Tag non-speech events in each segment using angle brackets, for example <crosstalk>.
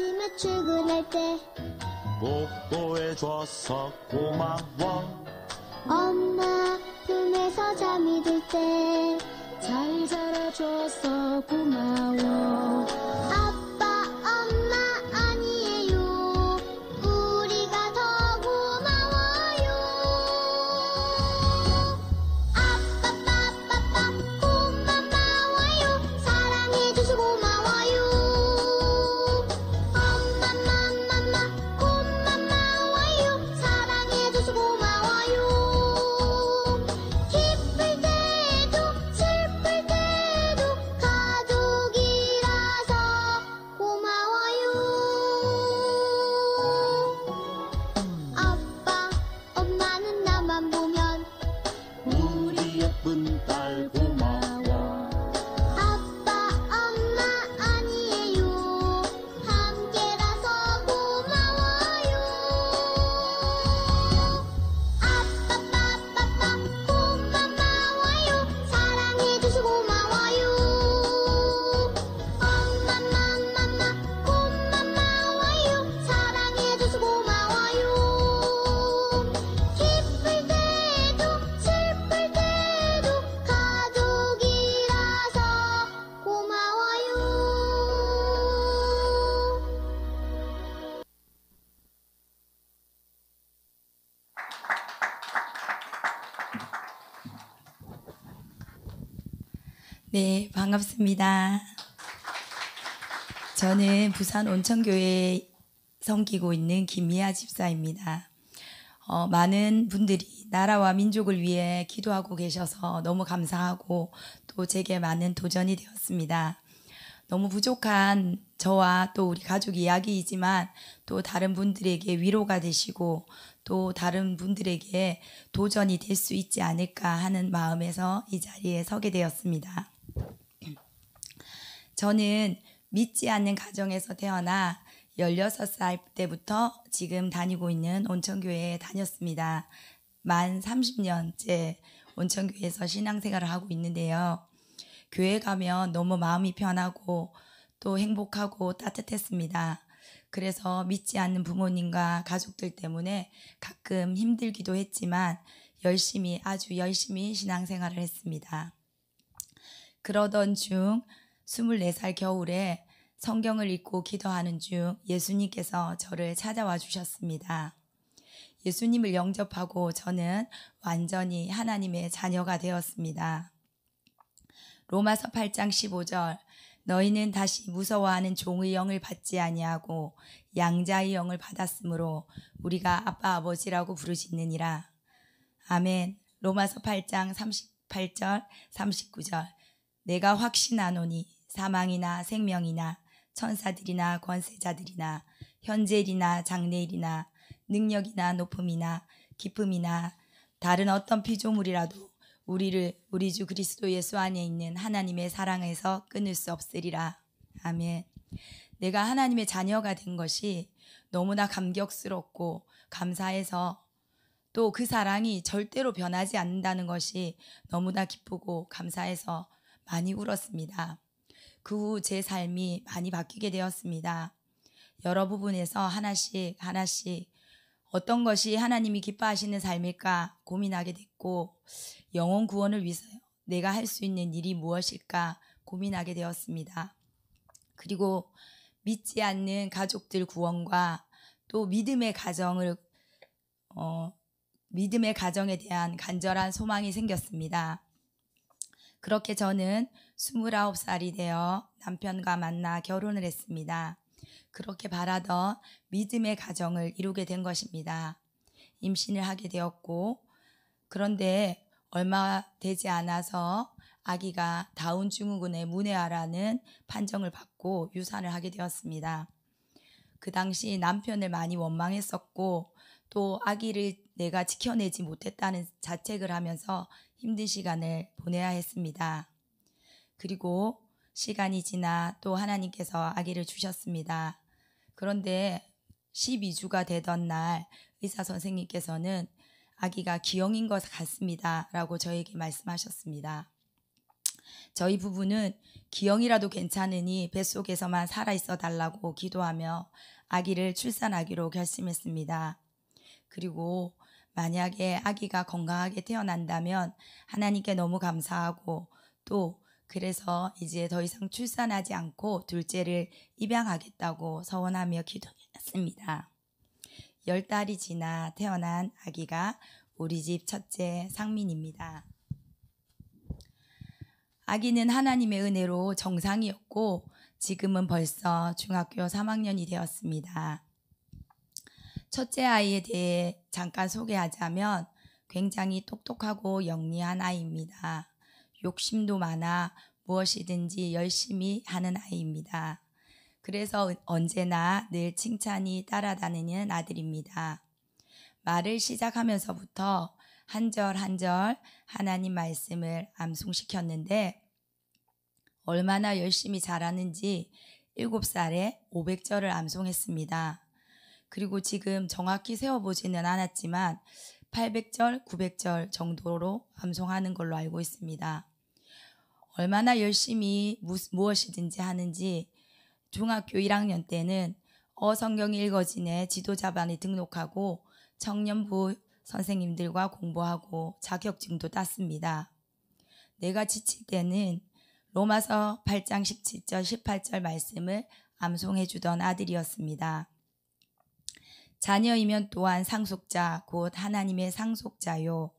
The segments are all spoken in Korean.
아침에 출근할 때 뽀뽀해줘서 고마워 엄마 품에서 잠이 들 때 잘 자라줘서 고마워 반갑습니다. 저는 부산 온천교회 섬기고 있는 김미아 집사입니다. 어, 많은 분들이 나라와 민족을 위해 기도하고 계셔서 너무 감사하고 또 제게 많은 도전이 되었습니다. 너무 부족한 저와 또 우리 가족 이야기이지만 또 다른 분들에게 위로가 되시고 또 다른 분들에게 도전이 될 수 있지 않을까 하는 마음에서 이 자리에 서게 되었습니다. 저는 믿지 않는 가정에서 태어나 16살 때부터 지금 다니고 있는 온천교회에 다녔습니다. 만 30년째 온천교회에서 신앙생활을 하고 있는데요. 교회 가면 너무 마음이 편하고 또 행복하고 따뜻했습니다. 그래서 믿지 않는 부모님과 가족들 때문에 가끔 힘들기도 했지만 열심히 아주 열심히 신앙생활을 했습니다. 그러던 중 24살 겨울에 성경을 읽고 기도하는 중 예수님께서 저를 찾아와 주셨습니다. 예수님을 영접하고 저는 완전히 하나님의 자녀가 되었습니다. 로마서 8장 15절 너희는 다시 무서워하는 종의 영을 받지 아니하고 양자의 영을 받았으므로 우리가 아빠 아버지라고 부르시느니라 아멘. 로마서 8장 38절 39절 내가 확신하노니 사망이나 생명이나 천사들이나 권세자들이나 현재일이나 장래일이나 능력이나 높음이나 기쁨이나 다른 어떤 피조물이라도 우리를 우리 주 그리스도 예수 안에 있는 하나님의 사랑에서 끊을 수 없으리라. 아멘. 내가 하나님의 자녀가 된 것이 너무나 감격스럽고 감사해서 또 그 사랑이 절대로 변하지 않는다는 것이 너무나 기쁘고 감사해서 많이 울었습니다. 그후제 삶이 많이 바뀌게 되었습니다. 여러 부분에서 하나씩 하나씩 어떤 것이 하나님이 기뻐하시는 삶일까 고민하게 됐고 영혼 구원을 위해서 내가 할 수 있는 일이 무엇일까 고민하게 되었습니다. 그리고 믿지 않는 가족들 구원과 또 믿음의 가정을 어, 믿음의 가정에 대한 간절한 소망이 생겼습니다. 그렇게 저는 29살이 되어 남편과 만나 결혼을 했습니다. 그렇게 바라던 믿음의 가정을 이루게 된 것입니다. 임신을 하게 되었고, 그런데 얼마 되지 않아서 아기가 다운 증후군의 문외아라는 판정을 받고 유산을 하게 되었습니다. 그 당시 남편을 많이 원망했었고 또 아기를 내가 지켜내지 못했다는 자책을 하면서 힘든 시간을 보내야 했습니다. 그리고 시간이 지나 또 하나님께서 아기를 주셨습니다. 그런데 12주가 되던 날 의사 선생님께서는 아기가 기형인 것 같습니다. 라고 저에게 말씀하셨습니다. 저희 부부는 기형이라도 괜찮으니 뱃속에서만 살아 있어 달라고 기도하며 아기를 출산하기로 결심했습니다. 그리고 만약에 아기가 건강하게 태어난다면 하나님께 너무 감사하고 또 그래서 이제 더 이상 출산하지 않고 둘째를 입양하겠다고 서원하며 기도했습니다. 열 달이 지나 태어난 아기가 우리 집 첫째 상민입니다. 아기는 하나님의 은혜로 정상이었고 지금은 벌써 중학교 3학년이 되었습니다. 첫째 아이에 대해 잠깐 소개하자면 굉장히 똑똑하고 영리한 아이입니다. 욕심도 많아 무엇이든지 열심히 하는 아이입니다. 그래서 언제나 늘 칭찬이 따라다니는 아들입니다. 말을 시작하면서부터 한 절 한 절 하나님 말씀을 암송시켰는데 얼마나 열심히 잘하는지 7살에 500절을 암송했습니다. 그리고 지금 정확히 세어보지는 않았지만 800절, 900절 정도로 암송하는 걸로 알고 있습니다. 얼마나 열심히 무, 엇이든지 하는지 중학교 1학년 때는 어성경이 읽어진에 지도자반이 등록하고 청년부 선생님들과 공부하고 자격증도 땄습니다. 내가 지칠 때는 로마서 8장 17절 18절 말씀을 암송해 주던 아들이었습니다. 자녀이면 또한 상속자 곧 하나님의 상속자요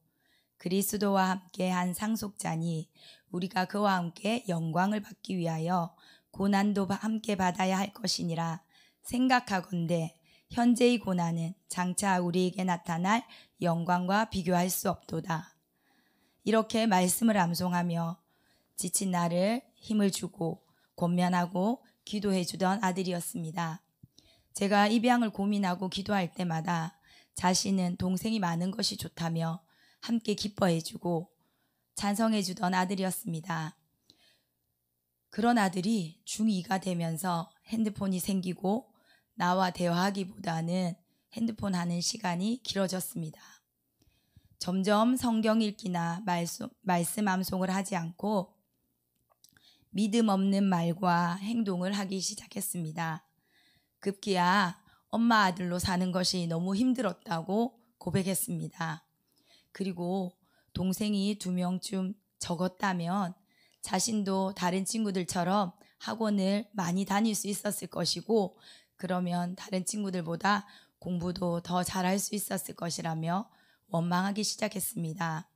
그리스도와 함께 한 상속자니 우리가 그와 함께 영광을 받기 위하여 고난도 함께 받아야 할 것이니라 생각하건대 현재의 고난은 장차 우리에게 나타날 영광과 비교할 수 없도다. 이렇게 말씀을 암송하며 지친 나를 힘을 주고 권면하고 기도해 주던 아들이었습니다. 제가 입양을 고민하고 기도할 때마다 자신은 동생이 많은 것이 좋다며 함께 기뻐해주고 찬성해주던 아들이었습니다. 그런 아들이 중2가 되면서 핸드폰이 생기고 나와 대화하기보다는 핸드폰 하는 시간이 길어졌습니다. 점점 성경 읽기나 말씀 말씀 암송을 하지 않고 믿음 없는 말과 행동을 하기 시작했습니다. 급기야 엄마 아들로 사는 것이 너무 힘들었다고 고백했습니다. 그리고 동생이 두 명쯤 적었다면 자신도 다른 친구들처럼 학원을 많이 다닐 수 있었을 것이고 그러면 다른 친구들보다 공부도 더 잘할 수 있었을 것이라며 원망하기 시작했습니다.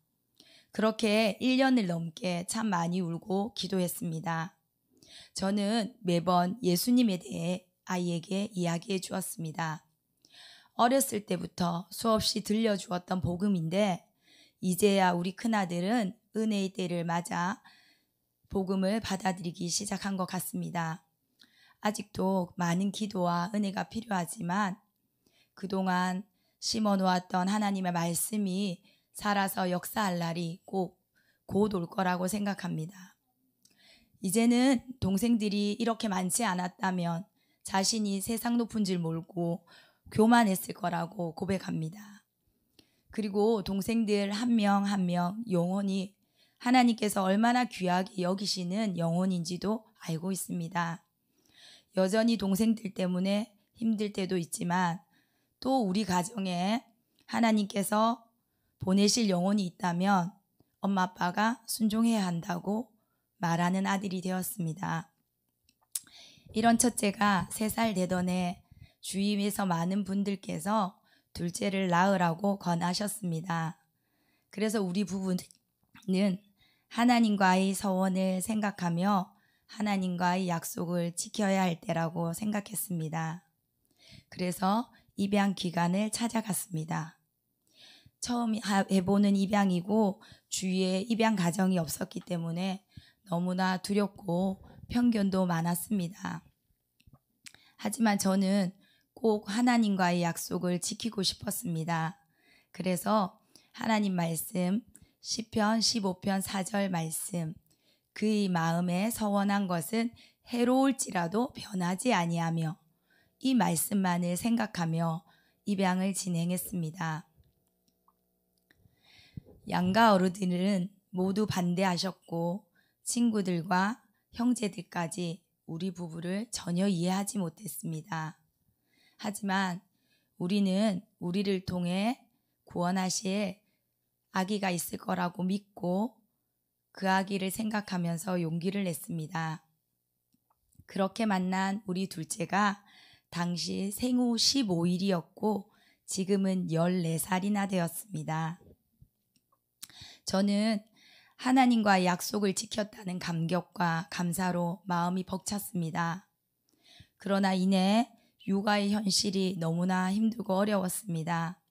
그렇게 1년을 넘게 참 많이 울고 기도했습니다. 저는 매번 예수님에 대해 아이에게 이야기해 주었습니다. 어렸을 때부터 수없이 들려주었던 복음인데 이제야 우리 큰아들은 은혜의 때를 맞아 복음을 받아들이기 시작한 것 같습니다. 아직도 많은 기도와 은혜가 필요하지만 그동안 심어 놓았던 하나님의 말씀이 살아서 역사할 날이 꼭 곧 올 거라고 생각합니다. 이제는 동생들이 이렇게 많지 않았다면 자신이 세상 높은 줄몰고 교만했을 거라고 고백합니다. 그리고 동생들 한 명 한 명 영혼이 하나님께서 얼마나 귀하게 여기시는 영혼인지도 알고 있습니다. 여전히 동생들 때문에 힘들 때도 있지만 또 우리 가정에 하나님께서 보내실 영혼이 있다면 엄마 아빠가 순종해야 한다고 말하는 아들이 되었습니다. 이런 첫째가 세 살되던해 주임에서 많은 분들께서 둘째를 낳으라고 권하셨습니다. 그래서 우리 부부는 하나님과의 서원을 생각하며 하나님과의 약속을 지켜야 할 때라고 생각했습니다. 그래서 입양 기간을 찾아갔습니다. 처음 해보는 입양이고 주위에 입양 가정이 없었기 때문에 너무나 두렵고 편견도 많았습니다. 하지만 저는 꼭 하나님과의 약속을 지키고 싶었습니다. 그래서 하나님 말씀 10편 15편 4절 말씀 그의 마음에 서원한 것은 해로울지라도 변하지 아니하며 이 말씀만을 생각하며 입양을 진행했습니다. 양가 어르들은 모두 반대하셨고 친구들과 형제들까지 우리 부부를 전혀 이해하지 못했습니다. 하지만 우리는 우리를 통해 구원하실 아기가 있을 거라고 믿고 그 아기를 생각하면서 용기를 냈습니다. 그렇게 만난 우리 둘째가 당시 생후 15일이었고 지금은 14살이나 되었습니다. 저는 하나님과 약속을 지켰다는 감격과 감사로 마음이 벅찼습니다. 그러나 이내 육아의 현실이 너무나 힘들고 어려웠습니다.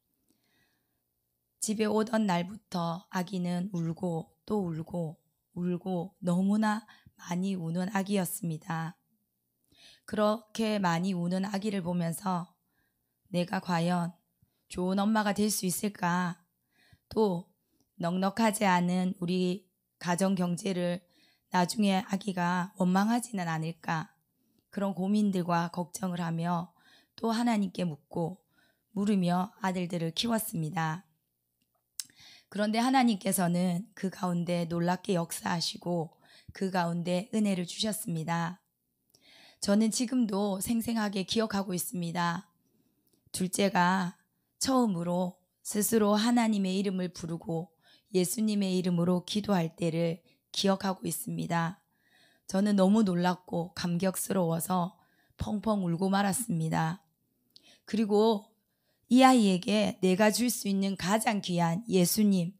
집에 오던 날부터 아기는 울고 또 울고 울고 너무나 많이 우는 아기였습니다. 그렇게 많이 우는 아기를 보면서 내가 과연 좋은 엄마가 될 수 있을까? 또 넉넉하지 않은 우리 가정 경제를 나중에 아기가 원망하지는 않을까 그런 고민들과 걱정을 하며 또 하나님께 묻고 물으며 아들들을 키웠습니다. 그런데 하나님께서는 그 가운데 놀랍게 역사하시고 그 가운데 은혜를 주셨습니다. 저는 지금도 생생하게 기억하고 있습니다. 둘째가 처음으로 스스로 하나님의 이름을 부르고 예수님의 이름으로 기도할 때를 기억하고 있습니다. 저는 너무 놀랐고 감격스러워서 펑펑 울고 말았습니다. 그리고 이 아이에게 내가 줄 수 있는 가장 귀한 예수님,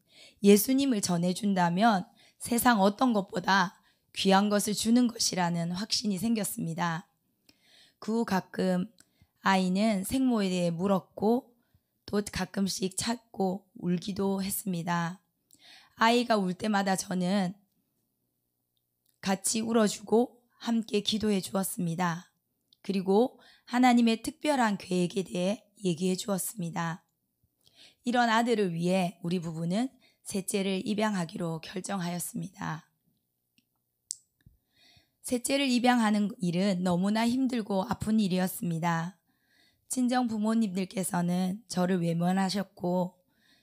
예수님을 전해준다면 세상 어떤 것보다 귀한 것을 주는 것이라는 확신이 생겼습니다. 그 후 가끔 아이는 생모에 대해 물었고 또 가끔씩 찾고 울기도 했습니다. 아이가 울 때마다 저는 같이 울어주고 함께 기도해 주었습니다. 그리고 하나님의 특별한 계획에 대해 얘기해 주었습니다. 이런 아들을 위해 우리 부부는 셋째를 입양하기로 결정하였습니다. 셋째를 입양하는 일은 너무나 힘들고 아픈 일이었습니다. 친정 부모님들께서는 저를 외면하셨고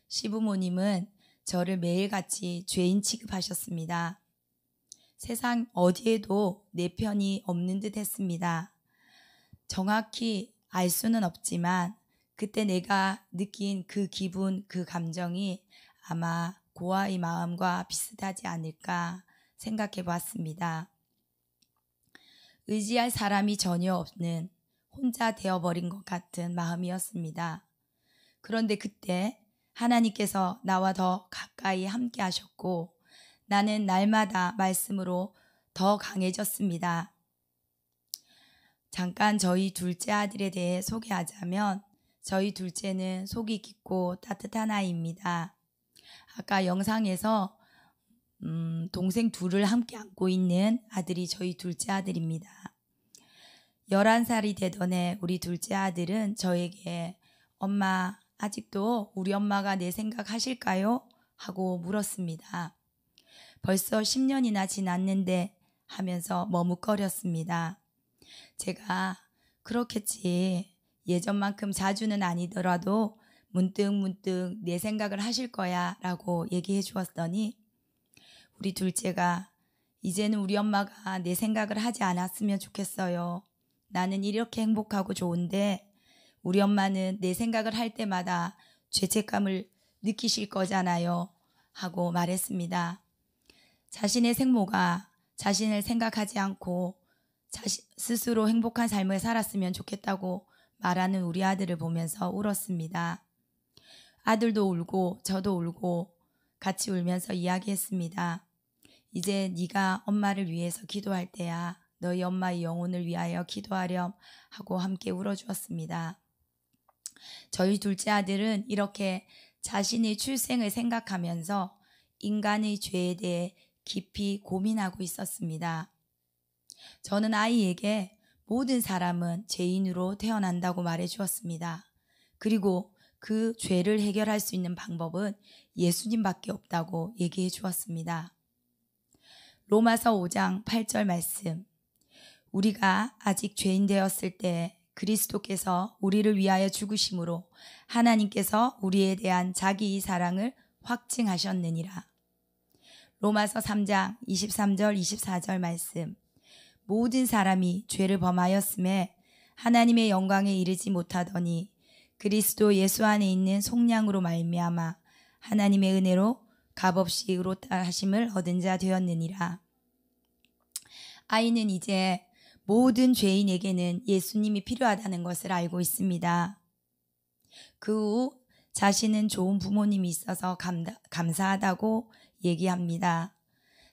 시부모님은 저를 매일같이 죄인 취급하셨습니다. 세상 어디에도 내 편이 없는 듯 했습니다. 정확히 알 수는 없지만 그때 내가 느낀 그 기분, 그 감정이 아마 고아의 마음과 비슷하지 않을까 생각해 보았습니다. 의지할 사람이 전혀 없는 혼자 되어버린 것 같은 마음이었습니다. 그런데 그때 하나님께서 나와 더 가까이 함께 하셨고 나는 날마다 말씀으로 더 강해졌습니다. 잠깐 저희 둘째 아들에 대해 소개하자면 저희 둘째는 속이 깊고 따뜻한 아이입니다. 아까 영상에서 음, 동생 둘을 함께 안고 있는 아들이 저희 둘째 아들입니다. 11살이 되던 해 우리 둘째 아들은 저에게 엄마 아직도 우리 엄마가 내 생각 하실까요? 하고 물었습니다. 벌써 10년이나 지났는데 하면서 머뭇거렸습니다. 제가 그렇겠지. 예전만큼 자주는 아니더라도 문득문득 문득 내 생각을 하실 거야 라고 얘기해 주었더니 우리 둘째가 이제는 우리 엄마가 내 생각을 하지 않았으면 좋겠어요. 나는 이렇게 행복하고 좋은데 우리 엄마는 내 생각을 할 때마다 죄책감을 느끼실 거잖아요. 하고 말했습니다. 자신의 생모가 자신을 생각하지 않고 자시, 스스로 행복한 삶을 살았으면 좋겠다고 말하는 우리 아들을 보면서 울었습니다. 아들도 울고 저도 울고 같이 울면서 이야기했습니다. 이제 네가 엄마를 위해서 기도할 때야. 너희 엄마의 영혼을 위하여 기도하렴 하고 함께 울어주었습니다. 저희 둘째 아들은 이렇게 자신의 출생을 생각하면서 인간의 죄에 대해 깊이 고민하고 있었습니다. 저는 아이에게 모든 사람은 죄인으로 태어난다고 말해 주었습니다. 그리고 그 죄를 해결할 수 있는 방법은 예수님밖에 없다고 얘기해 주었습니다. 로마서 5장 8절 말씀. 우리가 아직 죄인 되었을 때 그리스도께서 우리를 위하여 죽으심으로 하나님께서 우리에 대한 자기 이 사랑을 확증하셨느니라. 로마서 3장 23절 24절 말씀. 모든 사람이 죄를 범하였음에 하나님의 영광에 이르지 못하더니 그리스도 예수 안에 있는 속량으로 말미암아 하나님의 은혜로 값없이 의롭다 하심을 얻은 자 되었느니라. 아이는 이제 모든 죄인에게는 예수님이 필요하다는 것을 알고 있습니다. 그 후 자신은 좋은 부모님이 있어서 감다, 감사하다고 얘기합니다.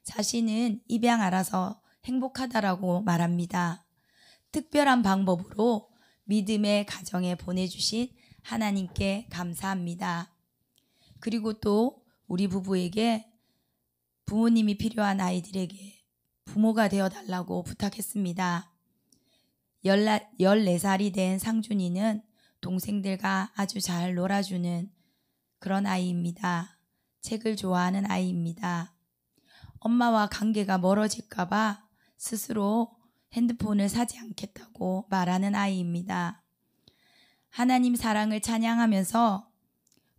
자신은 입양 알아서 행복하다라고 말합니다. 특별한 방법으로 믿음의 가정에 보내주신 하나님께 감사합니다. 그리고 또 우리 부부에게 부모님이 필요한 아이들에게 부모가 되어 달라고 부탁했습니다. 14살이 된 상준이는 동생들과 아주 잘 놀아주는 그런 아이입니다. 책을 좋아하는 아이입니다. 엄마와 관계가 멀어질까봐 스스로 핸드폰을 사지 않겠다고 말하는 아이입니다. 하나님 사랑을 찬양하면서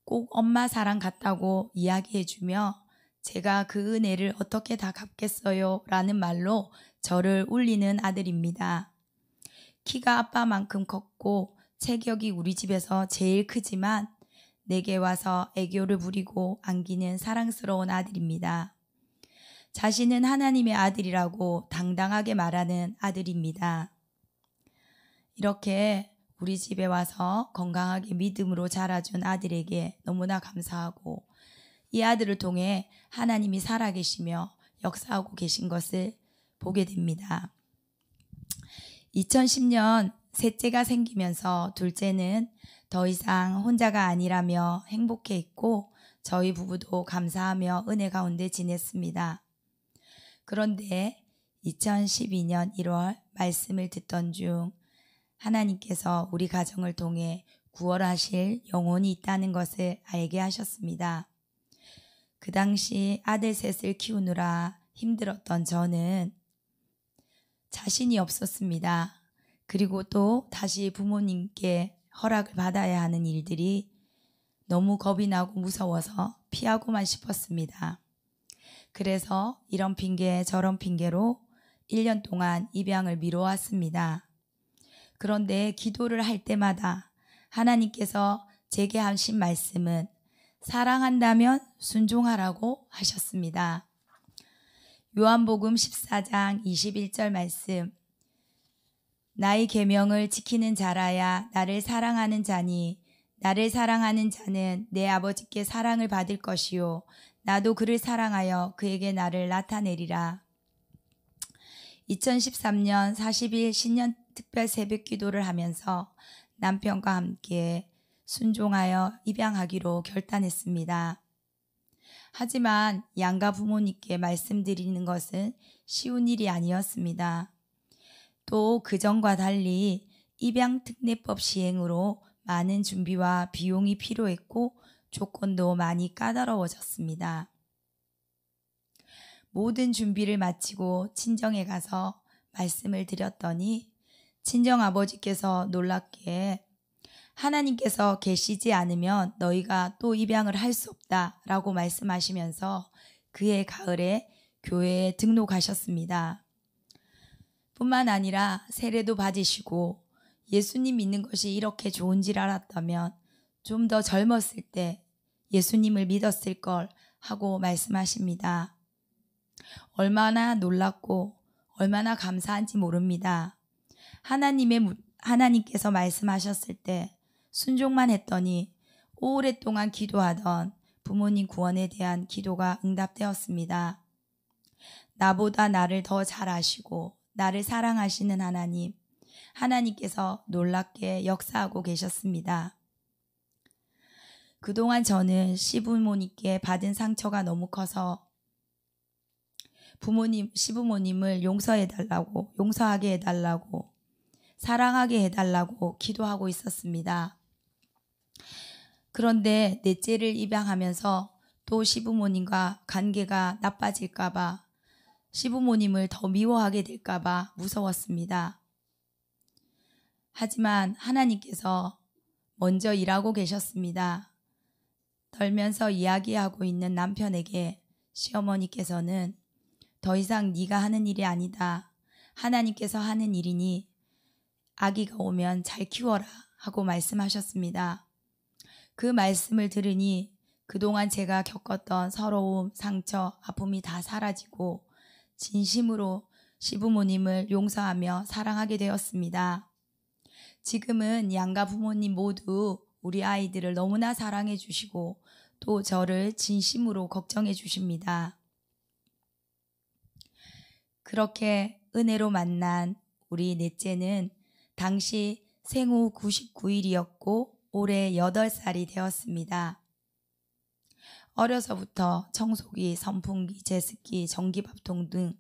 꼭 엄마 사랑 같다고 이야기해주며 제가 그 은혜를 어떻게 다 갚겠어요? 라는 말로 저를 울리는 아들입니다. 키가 아빠만큼 컸고 체격이 우리 집에서 제일 크지만 내게 와서 애교를 부리고 안기는 사랑스러운 아들입니다. 자신은 하나님의 아들이라고 당당하게 말하는 아들입니다. 이렇게 우리 집에 와서 건강하게 믿음으로 자라준 아들에게 너무나 감사하고 이 아들을 통해 하나님이 살아계시며 역사하고 계신 것을 보게 됩니다. 2010년 셋째가 생기면서 둘째는 더 이상 혼자가 아니라며 행복해있고 저희 부부도 감사하며 은혜 가운데 지냈습니다. 그런데 2012년 1월 말씀을 듣던 중 하나님께서 우리 가정을 통해 구원하실 영혼이 있다는 것을 알게 하셨습니다. 그 당시 아들 셋을 키우느라 힘들었던 저는 자신이 없었습니다. 그리고 또 다시 부모님께 허락을 받아야 하는 일들이 너무 겁이 나고 무서워서 피하고만 싶었습니다. 그래서 이런 핑계 저런 핑계로 1년 동안 입양을 미뤄왔습니다. 그런데 기도를 할 때마다 하나님께서 제게 하신 말씀은 사랑한다면 순종하라고 하셨습니다. 요한복음 14장 21절 말씀 나의 계명을 지키는 자라야 나를 사랑하는 자니 나를 사랑하는 자는 내 아버지께 사랑을 받을 것이요 나도 그를 사랑하여 그에게 나를 나타내리라. 2013년 40일 신년 특별 새벽 기도를 하면서 남편과 함께 순종하여 입양하기로 결단했습니다. 하지만 양가 부모님께 말씀드리는 것은 쉬운 일이 아니었습니다. 또 그전과 달리 입양특례법 시행으로 많은 준비와 비용이 필요했고 조건도 많이 까다로워졌습니다. 모든 준비를 마치고 친정에 가서 말씀을 드렸더니 친정 아버지께서 놀랍게 하나님께서 계시지 않으면 너희가 또 입양을 할 수 없다라고 말씀하시면서 그해 가을에 교회에 등록하셨습니다. 뿐만 아니라 세례도 받으시고 예수님 믿는 것이 이렇게 좋은 줄 알았다면 좀 더 젊었을 때 예수님을 믿었을 걸 하고 말씀하십니다. 얼마나 놀랍고 얼마나 감사한지 모릅니다. 하나님의 하나님께서 말씀하셨을 때 순종만 했더니 오랫동안 기도하던 부모님 구원에 대한 기도가 응답되었습니다. 나보다 나를 더 잘 아시고 나를 사랑하시는 하나님, 하나님께서 놀랍게 역사하고 계셨습니다. 그동안 저는 시부모님께 받은 상처가 너무 커서 부모님, 시부모님을 용서해달라고, 용서하게 해달라고, 사랑하게 해달라고 기도하고 있었습니다. 그런데 넷째를 입양하면서 또 시부모님과 관계가 나빠질까봐 시부모님을 더 미워하게 될까봐 무서웠습니다. 하지만 하나님께서 먼저 일하고 계셨습니다. 떨면서 이야기하고 있는 남편에게 시어머니께서는 더 이상 네가 하는 일이 아니다. 하나님께서 하는 일이니 아기가 오면 잘 키워라 하고 말씀하셨습니다. 그 말씀을 들으니 그동안 제가 겪었던 서러움, 상처, 아픔이 다 사라지고 진심으로 시부모님을 용서하며 사랑하게 되었습니다. 지금은 양가 부모님 모두 우리 아이들을 너무나 사랑해 주시고 또 저를 진심으로 걱정해 주십니다. 그렇게 은혜로 만난 우리 넷째는 당시 생후 99일이었고 올해 8살이 되었습니다. 어려서부터 청소기, 선풍기, 제습기, 전기밥통 등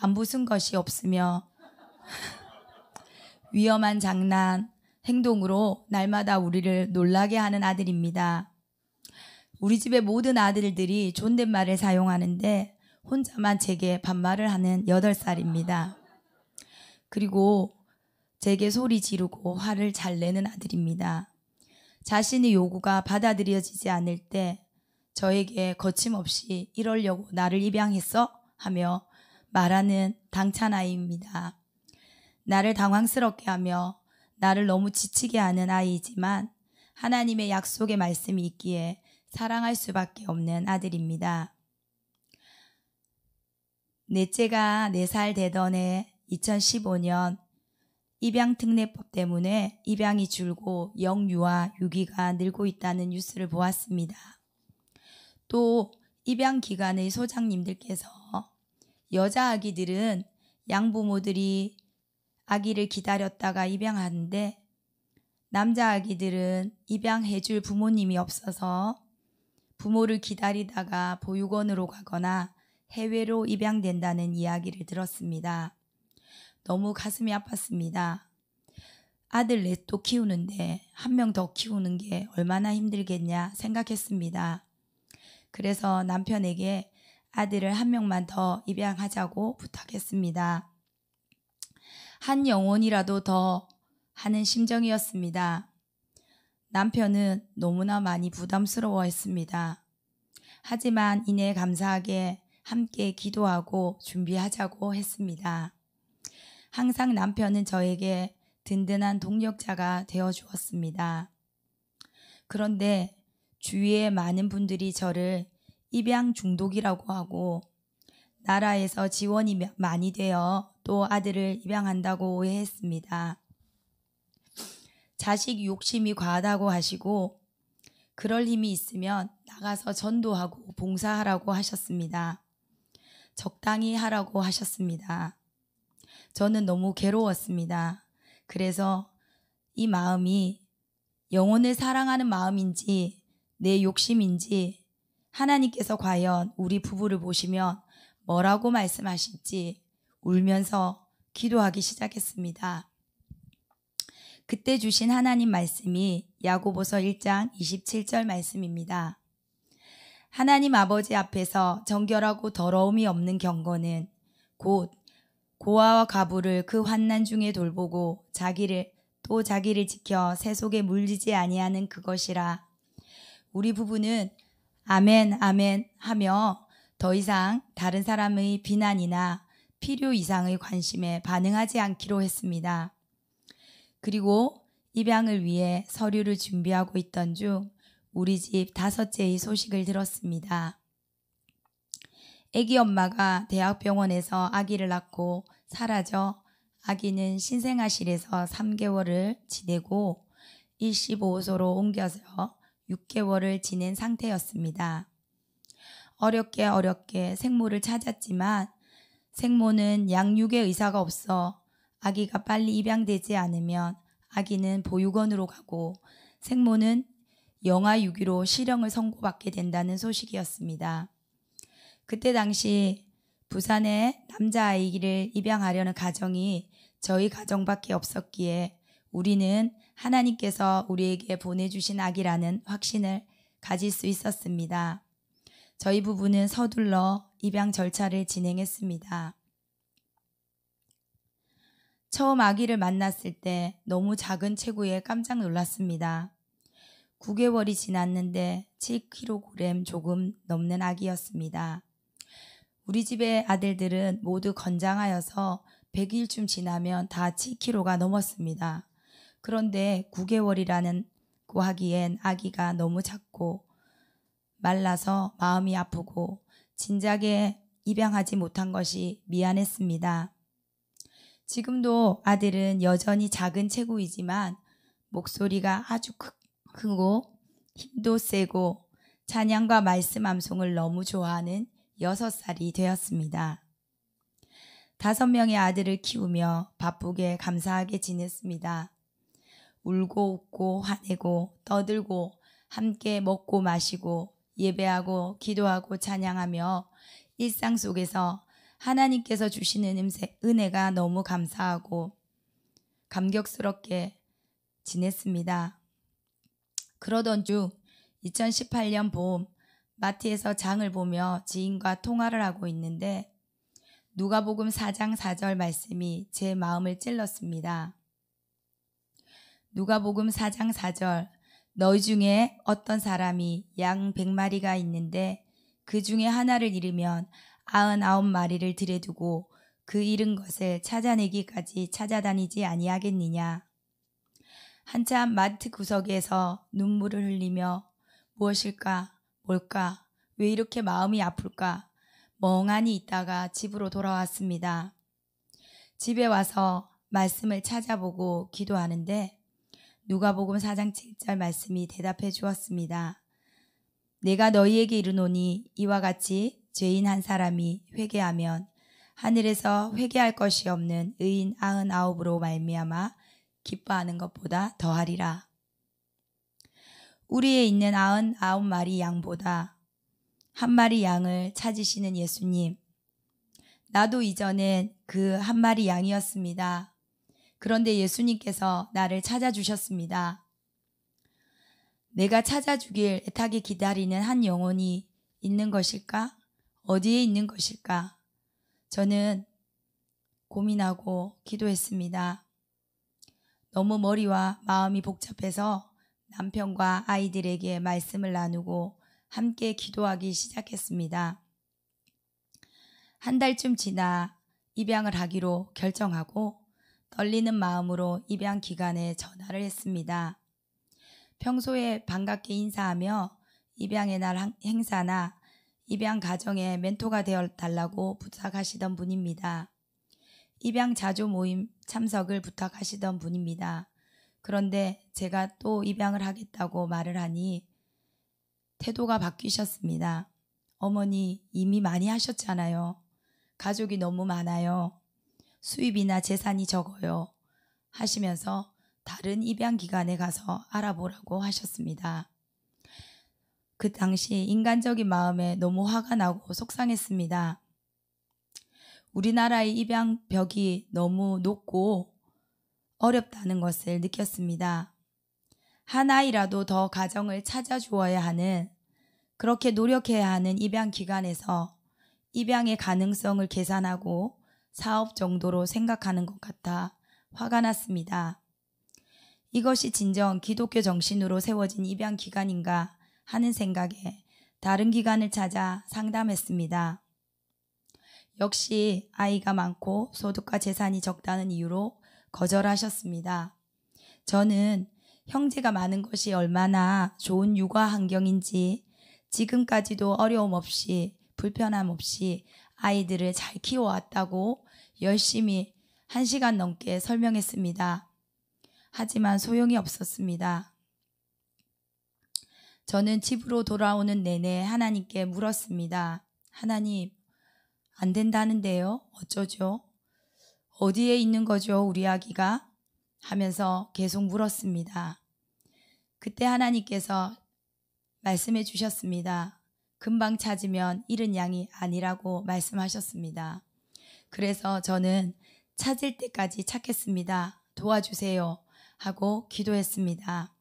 안 부순 것이 없으며 <laughs> 위험한 장난, 행동으로 날마다 우리를 놀라게 하는 아들입니다. 우리 집의 모든 아들들이 존댓말을 사용하는데 혼자만 제게 반말을 하는 8살입니다. 그리고 제게 소리 지르고 화를 잘 내는 아들입니다. 자신의 요구가 받아들여지지 않을 때 저에게 거침없이 이럴려고 나를 입양했어? 하며 말하는 당찬 아이입니다. 나를 당황스럽게 하며 나를 너무 지치게 하는 아이이지만 하나님의 약속의 말씀이 있기에 사랑할 수밖에 없는 아들입니다. 넷째가 4살 되던 해 2015년 입양 특례법 때문에 입양이 줄고 영유아, 유기가 늘고 있다는 뉴스를 보았습니다. 또 입양 기관의 소장님들께서 여자 아기들은 양부모들이 아기를 기다렸다가 입양하는데 남자 아기들은 입양해줄 부모님이 없어서 부모를 기다리다가 보육원으로 가거나 해외로 입양된다는 이야기를 들었습니다. 너무 가슴이 아팠습니다. 아들 넷도 키우는데 한 명 더 키우는 게 얼마나 힘들겠냐 생각했습니다. 그래서 남편에게 아들을 한 명만 더 입양하자고 부탁했습니다. 한 영혼이라도 더 하는 심정이었습니다. 남편은 너무나 많이 부담스러워 했습니다. 하지만 이내 감사하게 함께 기도하고 준비하자고 했습니다. 항상 남편은 저에게 든든한 동력자가 되어 주었습니다. 그런데 주위에 많은 분들이 저를 입양 중독이라고 하고 나라에서 지원이 많이 되어 또 아들을 입양한다고 오해했습니다. 자식 욕심이 과하다고 하시고 그럴 힘이 있으면 나가서 전도하고 봉사하라고 하셨습니다. 적당히 하라고 하셨습니다. 저는 너무 괴로웠습니다. 그래서 이 마음이 영혼을 사랑하는 마음인지 내 욕심인지 하나님께서 과연 우리 부부를 보시면 뭐라고 말씀하실지 울면서 기도하기 시작했습니다. 그때 주신 하나님 말씀이 야고보서 1장 27절 말씀입니다. 하나님 아버지 앞에서 정결하고 더러움이 없는 경건은 곧 고아와 가부를 그 환난 중에 돌보고 자기를 또 자기를 지켜 새 속에 물리지 아니하는 그것이라. 우리 부부는 아멘 아멘 하며 더 이상 다른 사람의 비난이나 필요 이상의 관심에 반응하지 않기로 했습니다. 그리고 입양을 위해 서류를 준비하고 있던 중 우리 집 다섯째의 소식을 들었습니다. 아기 엄마가 대학병원에서 아기를 낳고 사라져 아기는 신생아실에서 3개월을 지내고 25호소로 옮겨서 6개월을 지낸 상태였습니다. 어렵게 어렵게 생모를 찾았지만 생모는 양육의 의사가 없어 아기가 빨리 입양되지 않으면 아기는 보육원으로 가고 생모는 영아 6위로 실형을 선고받게 된다는 소식이었습니다. 그때 당시 부산에 남자아이를 기 입양하려는 가정이 저희 가정밖에 없었기에 우리는 하나님께서 우리에게 보내주신 아기라는 확신을 가질 수 있었습니다. 저희 부부는 서둘러 입양 절차를 진행했습니다. 처음 아기를 만났을 때 너무 작은 체구에 깜짝 놀랐습니다. 9개월이 지났는데 7kg 조금 넘는 아기였습니다. 우리 집의 아들들은 모두 건장하여서 100일쯤 지나면 다 7kg가 넘었습니다. 그런데 9개월이라는 고 하기엔 아기가 너무 작고 말라서 마음이 아프고 진작에 입양하지 못한 것이 미안했습니다. 지금도 아들은 여전히 작은 체구이지만 목소리가 아주 크고 힘도 세고 찬양과 말씀 암송을 너무 좋아하는 여섯 살이 되었습니다. 다섯 명의 아들을 키우며 바쁘게 감사하게 지냈습니다. 울고 웃고 화내고 떠들고 함께 먹고 마시고 예배하고 기도하고 찬양하며 일상 속에서 하나님께서 주시는 음색, 은혜가 너무 감사하고 감격스럽게 지냈습니다. 그러던 중 2018년 봄 마트에서 장을 보며 지인과 통화를 하고 있는데 누가복음 4장 4절 말씀이 제 마음을 찔렀습니다. 누가복음 4장 4절 너희 중에 어떤 사람이 양 100마리가 있는데 그 중에 하나를 잃으면 99마리를 들여두고 그 잃은 것을 찾아내기까지 찾아다니지 아니하겠느냐. 한참 마트 구석에서 눈물을 흘리며 무엇일까 뭘까? 왜 이렇게 마음이 아플까? 멍하니 있다가 집으로 돌아왔습니다. 집에 와서 말씀을 찾아보고 기도하는데 누가복음 4장 7절 말씀이 대답해 주었습니다. 내가 너희에게 이르노니 이와 같이 죄인 한 사람이 회개하면 하늘에서 회개할 것이 없는 의인 아흔아홉으로 말미암아 기뻐하는 것보다 더하리라. 우리에 있는 아흔 아홉 마리 양보다 한 마리 양을 찾으시는 예수님. 나도 이전엔 그 한 마리 양이었습니다. 그런데 예수님께서 나를 찾아주셨습니다. 내가 찾아주길 애타게 기다리는 한 영혼이 있는 것일까? 어디에 있는 것일까? 저는 고민하고 기도했습니다. 너무 머리와 마음이 복잡해서 남편과 아이들에게 말씀을 나누고 함께 기도하기 시작했습니다. 한 달쯤 지나 입양을 하기로 결정하고 떨리는 마음으로 입양 기간에 전화를 했습니다. 평소에 반갑게 인사하며 입양의 날 행사나 입양 가정의 멘토가 되어 달라고 부탁하시던 분입니다. 입양 자조 모임 참석을 부탁하시던 분입니다. 그런데 제가 또 입양을 하겠다고 말을 하니 태도가 바뀌셨습니다. 어머니 이미 많이 하셨잖아요. 가족이 너무 많아요. 수입이나 재산이 적어요. 하시면서 다른 입양 기관에 가서 알아보라고 하셨습니다. 그 당시 인간적인 마음에 너무 화가 나고 속상했습니다. 우리나라의 입양 벽이 너무 높고 어렵다는 것을 느꼈습니다. 한아이라도더 가정을 찾아주어야 하는 그렇게 노력해야 하는 입양 기간에서 입양의 가능성을 계산하고 사업 정도로 생각하는 것 같아 화가 났습니다. 이것이 진정 기독교 정신으로 세워진 입양 기간인가 하는 생각에 다른 기관을 찾아 상담했습니다. 역시 아이가 많고 소득과 재산이 적다는 이유로 거절하셨습니다. 저는 형제가 많은 것이 얼마나 좋은 육아 환경인지 지금까지도 어려움 없이 불편함 없이 아이들을 잘 키워왔다고 열심히 한시간 넘게 설명했습니다. 하지만 소용이 없었습니다. 저는 집으로 돌아오는 내내 하나님께 물었습니다. 하나님, 안 된다는데요? 어쩌죠? 어디에 있는 거죠, 우리 아기가? 하면서 계속 물었습니다. 그때 하나님께서 말씀해 주셨습니다. 금방 찾으면 잃은 양이 아니라고 말씀하셨습니다. 그래서 저는 찾을 때까지 찾겠습니다. 도와주세요. 하고 기도했습니다.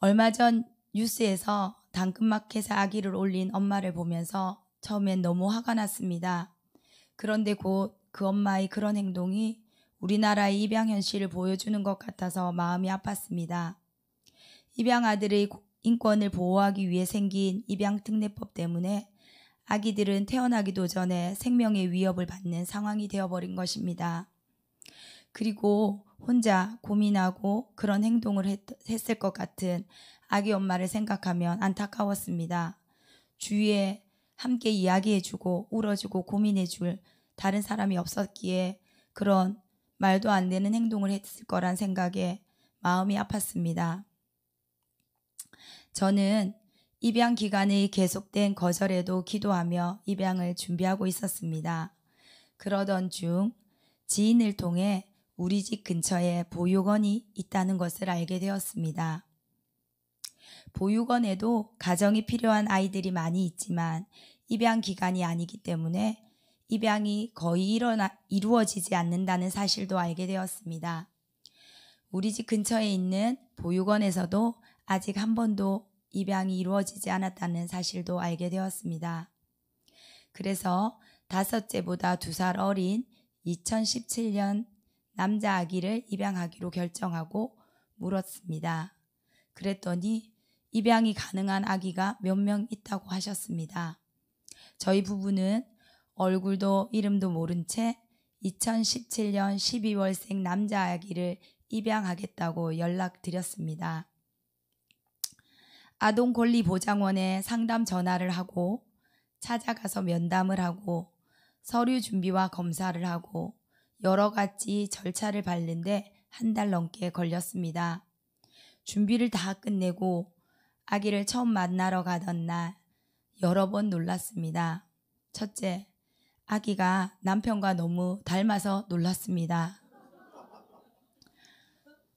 얼마 전 뉴스에서 당근마켓에 아기를 올린 엄마를 보면서 처음엔 너무 화가 났습니다. 그런데 곧 그 엄마의 그런 행동이 우리나라의 입양 현실을 보여주는 것 같아서 마음이 아팠습니다. 입양 아들의 인권을 보호하기 위해 생긴 입양특례법 때문에 아기들은 태어나기도 전에 생명의 위협을 받는 상황이 되어버린 것입니다. 그리고 혼자 고민하고 그런 행동을 했, 했을 것 같은 아기 엄마를 생각하면 안타까웠습니다. 주위에 함께 이야기해주고 울어주고 고민해줄 다른 사람이 없었기에 그런 말도 안 되는 행동을 했을 거란 생각에 마음이 아팠습니다. 저는 입양 기간의 계속된 거절에도 기도하며 입양을 준비하고 있었습니다. 그러던 중 지인을 통해 우리 집 근처에 보육원이 있다는 것을 알게 되었습니다. 보육원에도 가정이 필요한 아이들이 많이 있지만 입양 기간이 아니기 때문에 입양이 거의 일어나, 이루어지지 않는다는 사실도 알게 되었습니다. 우리 집 근처에 있는 보육원에서도 아직 한 번도 입양이 이루어지지 않았다는 사실도 알게 되었습니다. 그래서 다섯째보다 두 살 어린 2017년 남자 아기를 입양하기로 결정하고 물었습니다. 그랬더니 입양이 가능한 아기가 몇 명 있다고 하셨습니다. 저희 부부는 얼굴도 이름도 모른 채 2017년 12월생 남자 아기를 입양하겠다고 연락드렸습니다. 아동권리보장원에 상담 전화를 하고 찾아가서 면담을 하고 서류 준비와 검사를 하고 여러 가지 절차를 밟는데 한 달 넘게 걸렸습니다. 준비를 다 끝내고 아기를 처음 만나러 가던 날 여러 번 놀랐습니다. 첫째, 아기가 남편과 너무 닮아서 놀랐습니다.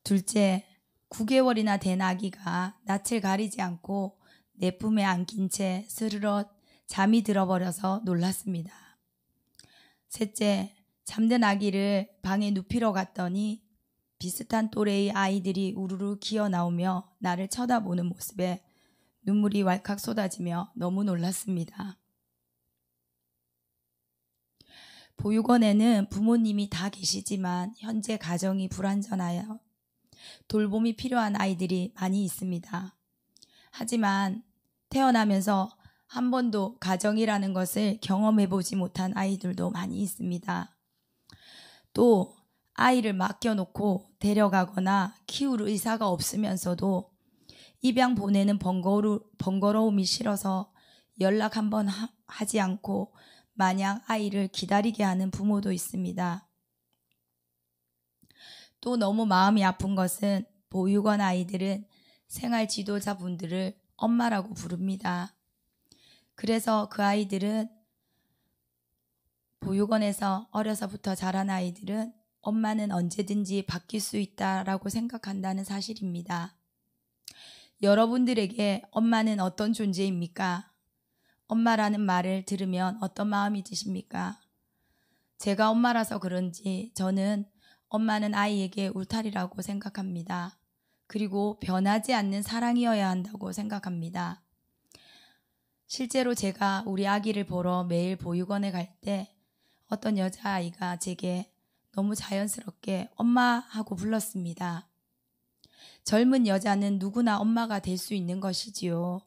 둘째, 9개월이나 된 아기가 낯을 가리지 않고 내 품에 안긴 채 스르러 잠이 들어버려서 놀랐습니다. 셋째, 잠든 아기를 방에 눕히러 갔더니 비슷한 또래의 아이들이 우르르 기어 나오며 나를 쳐다보는 모습에 눈물이 왈칵 쏟아지며 너무 놀랐습니다. 보육원에는 부모님이 다 계시지만 현재 가정이 불안전하여 돌봄이 필요한 아이들이 많이 있습니다. 하지만 태어나면서 한 번도 가정이라는 것을 경험해보지 못한 아이들도 많이 있습니다. 또 아이를 맡겨놓고 데려가거나 키울 의사가 없으면서도 입양 보내는 번거로, 움이 싫어서 연락 한번 하, 지 않고 마냥 아이를 기다리게 하는 부모도 있습니다. 또 너무 마음이 아픈 것은 보육원 아이들은 생활 지도자분들을 엄마라고 부릅니다. 그래서 그 아이들은 보육원에서 어려서부터 자란 아이들은 엄마는 언제든지 바뀔 수 있다라고 생각한다는 사실입니다. 여러분들에게 엄마는 어떤 존재입니까? 엄마라는 말을 들으면 어떤 마음이 드십니까? 제가 엄마라서 그런지 저는 엄마는 아이에게 울타리라고 생각합니다. 그리고 변하지 않는 사랑이어야 한다고 생각합니다. 실제로 제가 우리 아기를 보러 매일 보육원에 갈 때 어떤 여자아이가 제게 너무 자연스럽게 엄마 하고 불렀습니다. 젊은 여자는 누구나 엄마가 될 수 있는 것이지요.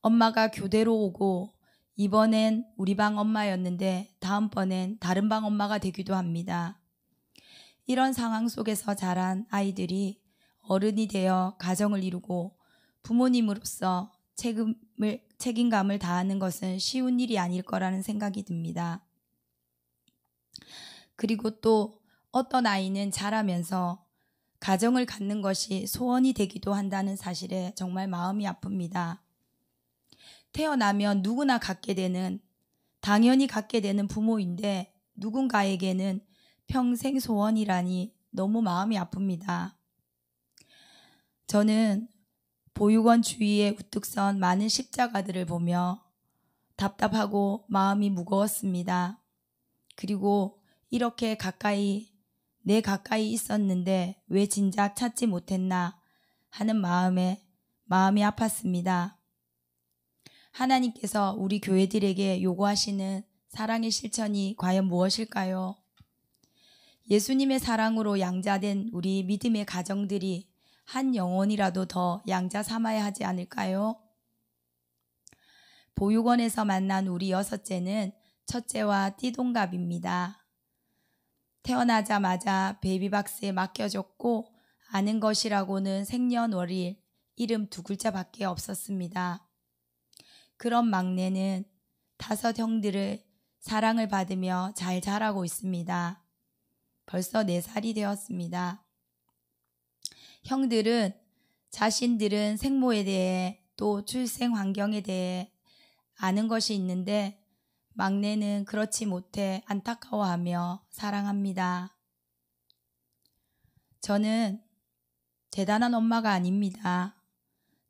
엄마가 교대로 오고 이번엔 우리 방 엄마였는데 다음번엔 다른 방 엄마가 되기도 합니다. 이런 상황 속에서 자란 아이들이 어른이 되어 가정을 이루고 부모님으로서 책임을, 책임감을 다하는 것은 쉬운 일이 아닐 거라는 생각이 듭니다. 그리고 또 어떤 아이는 자라면서 가정을 갖는 것이 소원이 되기도 한다는 사실에 정말 마음이 아픕니다. 태어나면 누구나 갖게 되는, 당연히 갖게 되는 부모인데 누군가에게는 평생 소원이라니 너무 마음이 아픕니다. 저는 보육원 주위에 우뚝 선 많은 십자가들을 보며 답답하고 마음이 무거웠습니다. 그리고 이렇게 가까이 내 가까이 있었는데 왜 진작 찾지 못했나 하는 마음에 마음이 아팠습니다. 하나님께서 우리 교회들에게 요구하시는 사랑의 실천이 과연 무엇일까요? 예수님의 사랑으로 양자된 우리 믿음의 가정들이 한 영혼이라도 더 양자 삼아야 하지 않을까요? 보육원에서 만난 우리 여섯째는 첫째와 띠동갑입니다. 태어나자마자 베이비박스에 맡겨졌고 아는 것이라고는 생년월일, 이름 두 글자밖에 없었습니다. 그런 막내는 다섯 형들을 사랑을 받으며 잘 자라고 있습니다. 벌써 네 살이 되었습니다. 형들은 자신들은 생모에 대해 또 출생 환경에 대해 아는 것이 있는데 막내는 그렇지 못해 안타까워하며 사랑합니다. 저는 대단한 엄마가 아닙니다.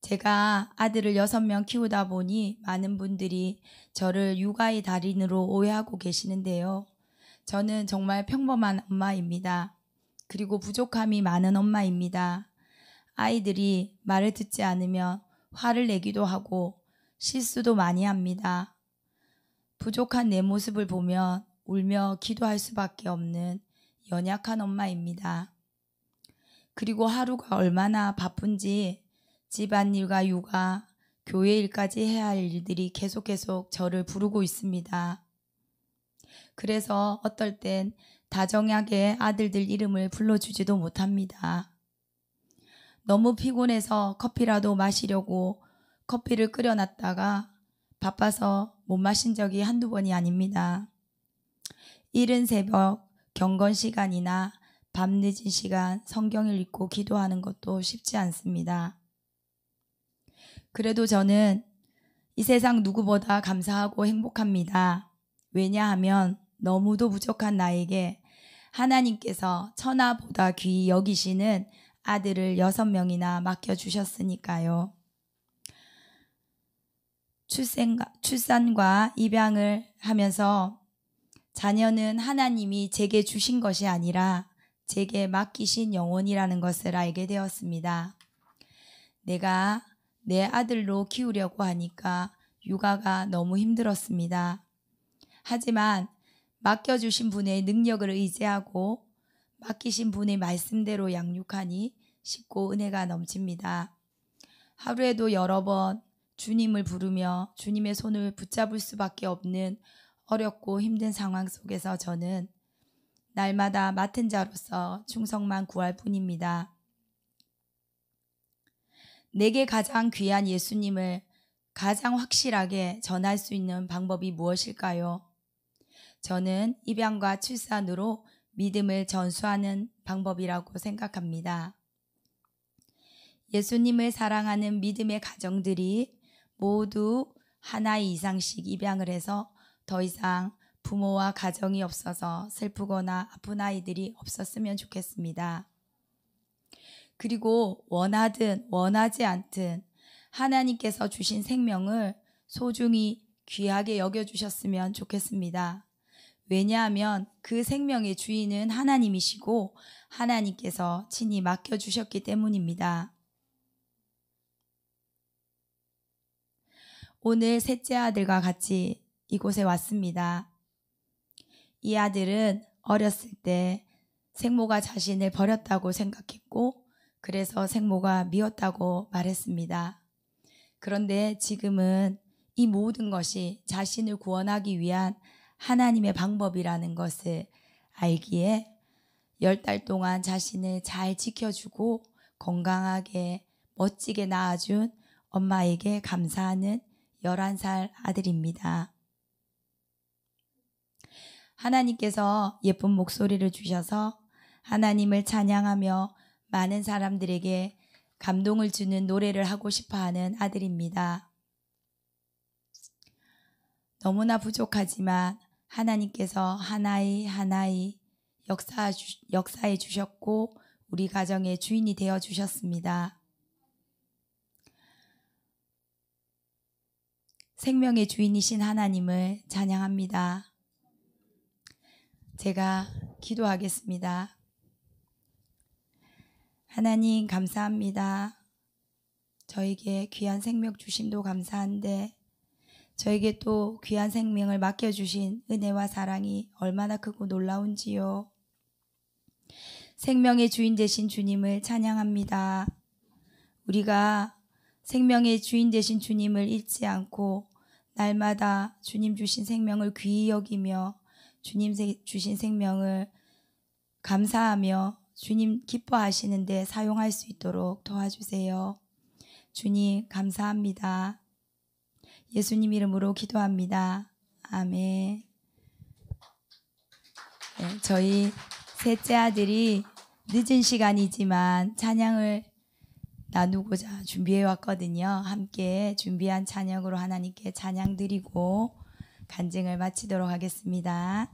제가 아들을 여섯 명 키우다 보니 많은 분들이 저를 육아의 달인으로 오해하고 계시는데요. 저는 정말 평범한 엄마입니다. 그리고 부족함이 많은 엄마입니다. 아이들이 말을 듣지 않으면 화를 내기도 하고 실수도 많이 합니다. 부족한 내 모습을 보면 울며 기도할 수밖에 없는 연약한 엄마입니다. 그리고 하루가 얼마나 바쁜지 집안일과 육아, 교회 일까지 해야 할 일들이 계속 계속 저를 부르고 있습니다. 그래서 어떨 땐 다정하게 아들들 이름을 불러주지도 못합니다. 너무 피곤해서 커피라도 마시려고 커피를 끓여놨다가 바빠서 못 마신 적이 한두 번이 아닙니다. 이른 새벽 경건 시간이나 밤 늦은 시간 성경을 읽고 기도하는 것도 쉽지 않습니다. 그래도 저는 이 세상 누구보다 감사하고 행복합니다. 왜냐하면 너무도 부족한 나에게 하나님께서 천하보다 귀히 여기시는 아들을 여섯 명이나 맡겨주셨으니까요. 출생과, 출산과 입양을 하면서 자녀는 하나님이 제게 주신 것이 아니라 제게 맡기신 영혼이라는 것을 알게 되었습니다. 내가 내 아들로 키우려고 하니까 육아가 너무 힘들었습니다. 하지만 맡겨주신 분의 능력을 의지하고 맡기신 분의 말씀대로 양육하니 쉽고 은혜가 넘칩니다. 하루에도 여러 번 주님을 부르며 주님의 손을 붙잡을 수밖에 없는 어렵고 힘든 상황 속에서 저는 날마다 맡은 자로서 충성만 구할 뿐입니다. 내게 가장 귀한 예수님을 가장 확실하게 전할 수 있는 방법이 무엇일까요? 저는 입양과 출산으로 믿음을 전수하는 방법이라고 생각합니다. 예수님을 사랑하는 믿음의 가정들이 모두 하나 이상씩 입양을 해서 더 이상 부모와 가정이 없어서 슬프거나 아픈 아이들이 없었으면 좋겠습니다. 그리고 원하든 원하지 않든 하나님께서 주신 생명을 소중히 귀하게 여겨주셨으면 좋겠습니다. 왜냐하면 그 생명의 주인은 하나님이시고 하나님께서 친히 맡겨주셨기 때문입니다. 오늘 셋째 아들과 같이 이곳에 왔습니다. 이 아들은 어렸을 때 생모가 자신을 버렸다고 생각했고 그래서 생모가 미웠다고 말했습니다. 그런데 지금은 이 모든 것이 자신을 구원하기 위한 하나님의 방법이라는 것을 알기에 열 달 동안 자신을 잘 지켜주고 건강하게 멋지게 낳아준 엄마에게 감사하는 11살 아들입니다. 하나님께서 예쁜 목소리를 주셔서 하나님을 찬양하며 많은 사람들에게 감동을 주는 노래를 하고 싶어 하는 아들입니다. 너무나 부족하지만 하나님께서 하나이 하나이 역사, 역사해 주셨고 우리 가정의 주인이 되어 주셨습니다. 생명의 주인이신 하나님을 찬양합니다. 제가 기도하겠습니다. 하나님 감사합니다. 저에게 귀한 생명 주심도 감사한데 저에게 또 귀한 생명을 맡겨주신 은혜와 사랑이 얼마나 크고 놀라운지요. 생명의 주인 되신 주님을 찬양합니다. 우리가 생명의 주인 되신 주님을 잊지 않고 날마다 주님 주신 생명을 귀히 여기며 주님 주신 생명을 감사하며 주님 기뻐하시는데 사용할 수 있도록 도와주세요. 주님 감사합니다. 예수님 이름으로 기도합니다. 아멘. 네, 저희 셋째 아들이 늦은 시간이지만 찬양을 나누고자 준비해 왔거든요. 함께 준비한 찬양으로 하나님께 찬양 드리고 간증을 마치도록 하겠습니다.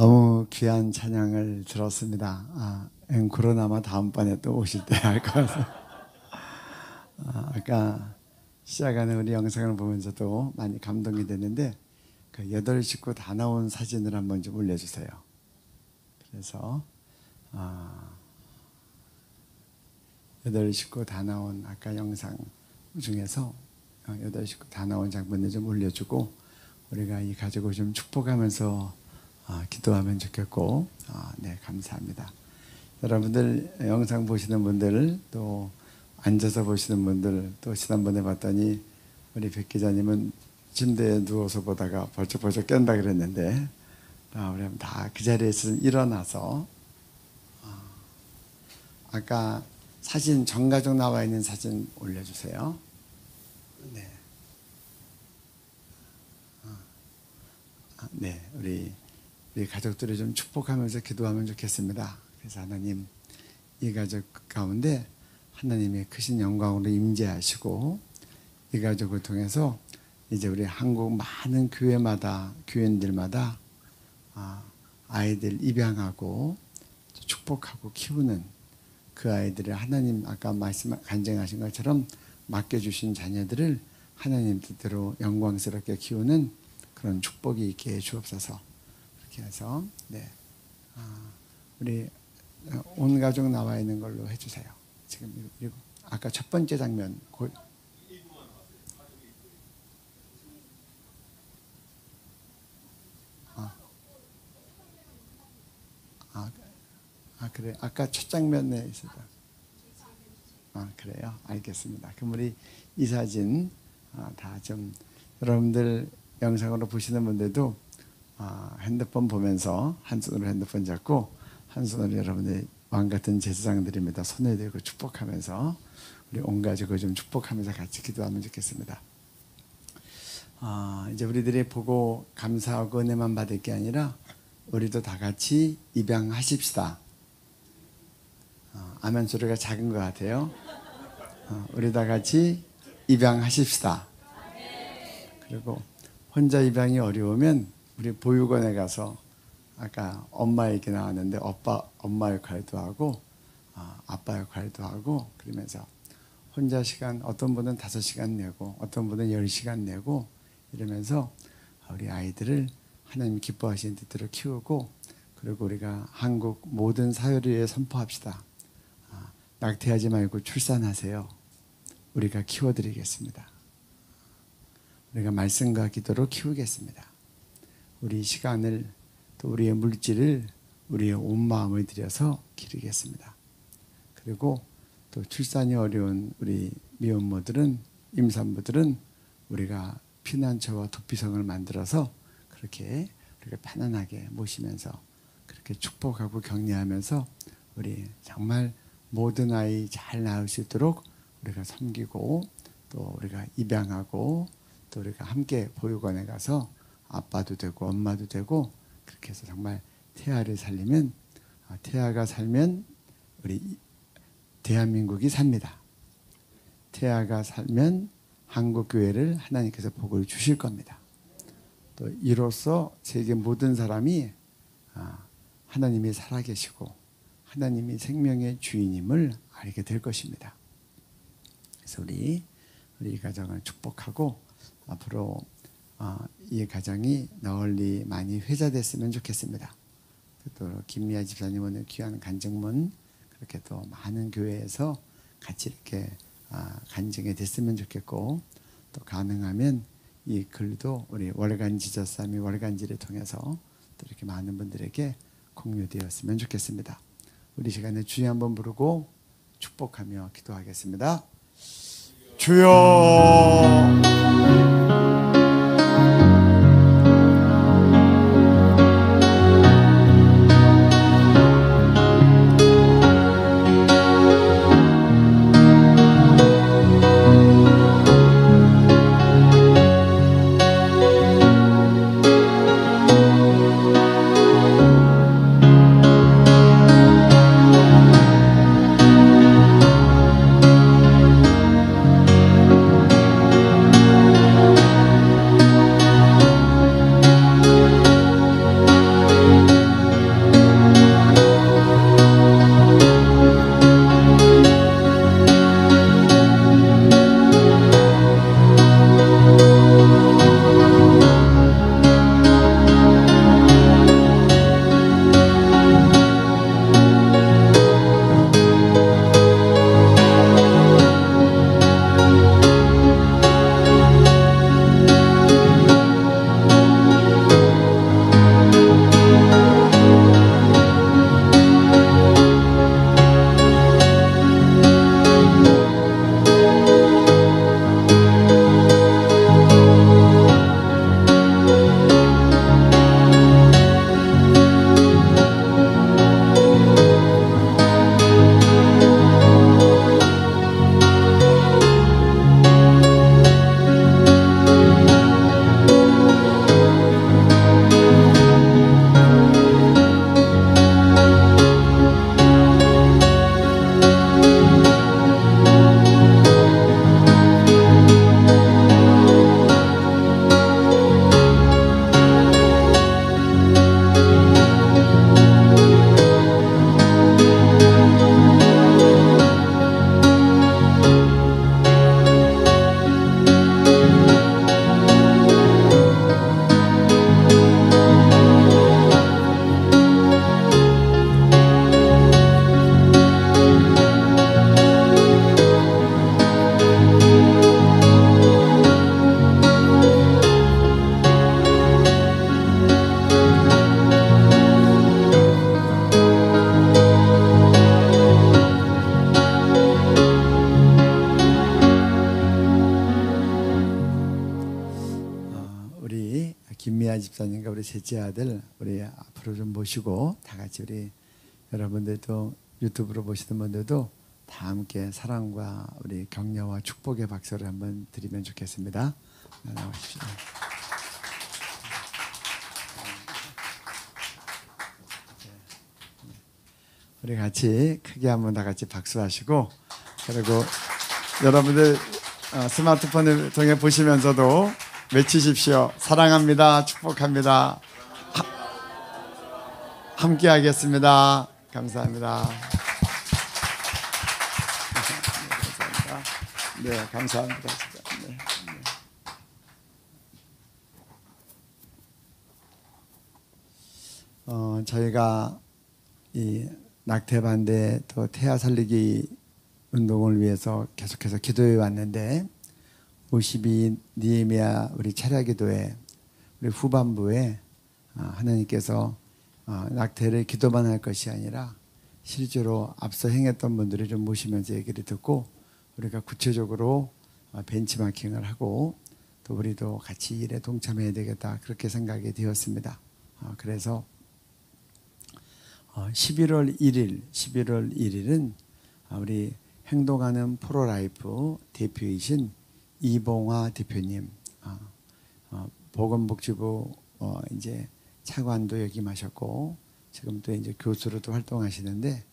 너무 귀한 찬양을 들었습니다. 아, 앵콜은 아마 다음번에 또 오실 때할 거라서. 아, 아까 시작하는 우리 영상을 보면서도 많이 감동이 됐는데 그 여덟 식구 다 나온 사진을 한번 좀 올려주세요. 그래서 아, 여덟 식구 다 나온 아까 영상 중에서 어, 여덟 식구 다 나온 장면을 좀 올려주고 우리가 이 가족을 좀 축복하면서 아, 기도하면 좋겠고 아, 네 감사합니다. 여러분들 영상 보시는 분들 또 앉아서 보시는 분들 또 지난번에 봤더니 우리 백 기자님은 침대에 누워서 보다가 벌쩍벌쩍 깬다 그랬는데 아, 우리 다 그 자리에서 일어나서 아까 사진 전가족 나와 있는 사진 올려주세요. 네. 네, 우리 우리 가족들을 좀 축복하면서 기도하면 좋겠습니다. 그래서 하나님 이 가족 가운데 하나님의 크신 영광으로 임재하시고 이 가족을 통해서 이제 우리 한국 많은 교회마다 교인들마다 아, 아이들 입양하고 축복하고 키우는 그 아이들을 하나님 아까 말씀 간증하신 것처럼 맡겨주신 자녀들을 하나님 뜻대로 영광스럽게 키우는 그런 축복이 있게 주옵소서. 하시서 네. 아, 우리 어, 온 가족 나와 있는 걸로 해주세요. 지금 아까 첫 번째 장면 고, 아. 아, 아 그래 아까 첫 장면에 있었다. 아 그래요 알겠습니다. 그럼 우리 이 사진 아, 다좀 여러분들 영상으로 보시는 분들도 아, 핸드폰 보면서 한 손으로 핸드폰 잡고 한 손으로 여러분의 왕 같은 제사장들입니다. 손에 들고 축복하면서 우리 온 가족을 좀 축복하면서 같이 기도하면 좋겠습니다. 아, 이제 우리들이 보고 감사하고 은혜만 받을 게 아니라 우리도 다 같이 입양하십시다. 아, 아멘 소리가 작은 것 같아요. 아, 우리 다 같이 입양하십시다. 그리고 혼자 입양이 어려우면 우리 보육원에 가서 아까 엄마 얘기 나왔는데 오빠 엄마 역할도 하고 아, 아빠 역할도 하고 그러면서 혼자 시간 어떤 분은 5 시간 내고 어떤 분은 1 0시간 내고 이러면서 우리 아이들을 하나님 기뻐하시는 뜻대로 키우고 그리고 우리가 한국 모든 사회를 위해 선포합시다. 아, 낙태하지 말고 출산하세요. 우리가 키워드리겠습니다. 우리가 말씀과 기도로 키우겠습니다. 우리 시간을 또 우리의 물질을 우리의 온 마음을 들여서 기르겠습니다. 그리고 또 출산이 어려운 우리 미혼모들은 임산부들은 우리가 피난처와 도피성을 만들어서 그렇게 우리가 편안하게 모시면서 그렇게 축복하고 격려하면서 우리 정말 모든 아이 잘 낳을 수 있도록 우리가 섬기고 또 우리가 입양하고 또 우리가 함께 보육원에 가서 아빠도 되고 엄마도 되고 그렇게 해서 정말 태아를 살리면 아, 태아가 살면 우리 대한민국이 삽니다. 태아가 살면 한국 교회를 하나님께서 복을 주실 겁니다. 또 이로써 세계 모든 사람이 아, 하나님이 살아계시고 하나님이 생명의 주인임을 알게 될 것입니다. 그래서 우리 우리 가정을 축복하고 앞으로 어, 이 가정이 널리 많이 회자됐으면 좋겠습니다. 또 김미아 집사님 오늘 귀한 간증문 그렇게 또 많은 교회에서 같이 이렇게 아, 간증이 됐으면 좋겠고 또 가능하면 이 글도 우리 월간 지저삼이 월간지를 통해서 또 이렇게 많은 분들에게 공유되었으면 좋겠습니다. 우리 시간에 주여 한번 부르고 축복하며 기도하겠습니다. 주여. 셋째 아들 우리 앞으로 좀 모시고 다 같이 우리 여러분들도 유튜브로 보시는 분들도 다 함께 사랑과 우리 격려와 축복의 박수를 한번 드리면 좋겠습니다. 나오십시오. 우리 같이 크게 한번 다 같이 박수하시고 그리고 여러분들 어, 스마트폰을 통해 보시면서도 외치십시오. 사랑합니다. 축복합니다. 함께 하겠습니다. 감사합니다. 네, 감사합니다. 네, 네. 어, 저희가 이 낙태 반대 또 태아 살리기 운동을 위해서 계속해서 기도해 왔는데 52 니에미아 우리 차례 기도회 우리 후반부에 아, 하나님께서 어, 낙태를 기도만 할 것이 아니라 실제로 앞서 행했던 분들을 좀 모시면서 얘기를 듣고 우리가 구체적으로 어, 벤치마킹을 하고 또 우리도 같이 일에 동참해야 되겠다 그렇게 생각이 되었습니다. 어, 그래서 11월 1일, 11월 1일은 우리 행동하는 프로라이프 대표이신 이봉화 대표님, 보건복지부 이제 차관도 역임하셨고 지금 또 이제 교수로도 활동하시는데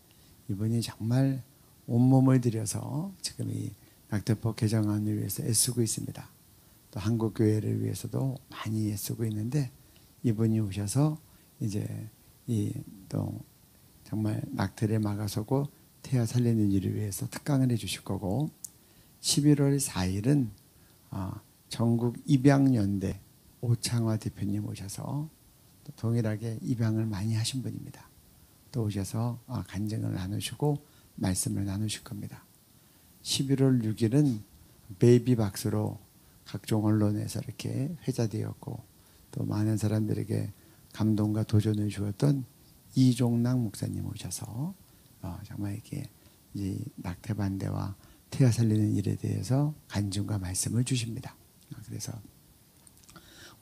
이분이 정말 온몸을 들여서 지금 이 낙태법 개정안을 위해서 애쓰고 있습니다. 또 한국 교회를 위해서도 많이 애쓰고 있는데 이분이 오셔서 이제 이 또 정말 낙태를 막아서고 태아 살리는 일을 위해서 특강을 해주실 거고 11월 4일은 아, 전국 입양연대 오창화 대표님 오셔서 동일하게 입양을 많이 하신 분입니다. 또 오셔서 어, 간증을 나누시고 말씀을 나누실 겁니다. 11월 6일은 베이비 박스로 각종 언론에서 이렇게 회자되었고 또 많은 사람들에게 감동과 도전을 주었던 이종락 목사님 오셔서 어, 정말 이렇게 이 낙태 반대와 태아 살리는 일에 대해서 간증과 말씀을 주십니다. 어, 그래서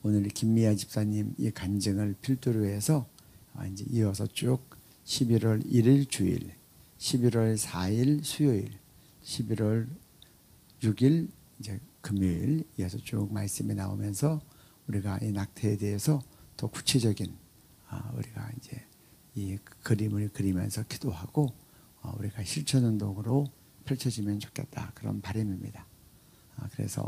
오늘 김미아 집사님의 간증을 필두로 해서 아, 이제 이어서 쭉 11월 1일 주일, 11월 4일 수요일, 11월 6일 이제 금요일 이어서 쭉 말씀이 나오면서 우리가 이 낙태에 대해서 더 구체적인 아, 우리가 이제 이 그림을 그리면서 기도하고 어, 우리가 실천 운동으로 펼쳐지면 좋겠다 그런 바람입니다. 아, 그래서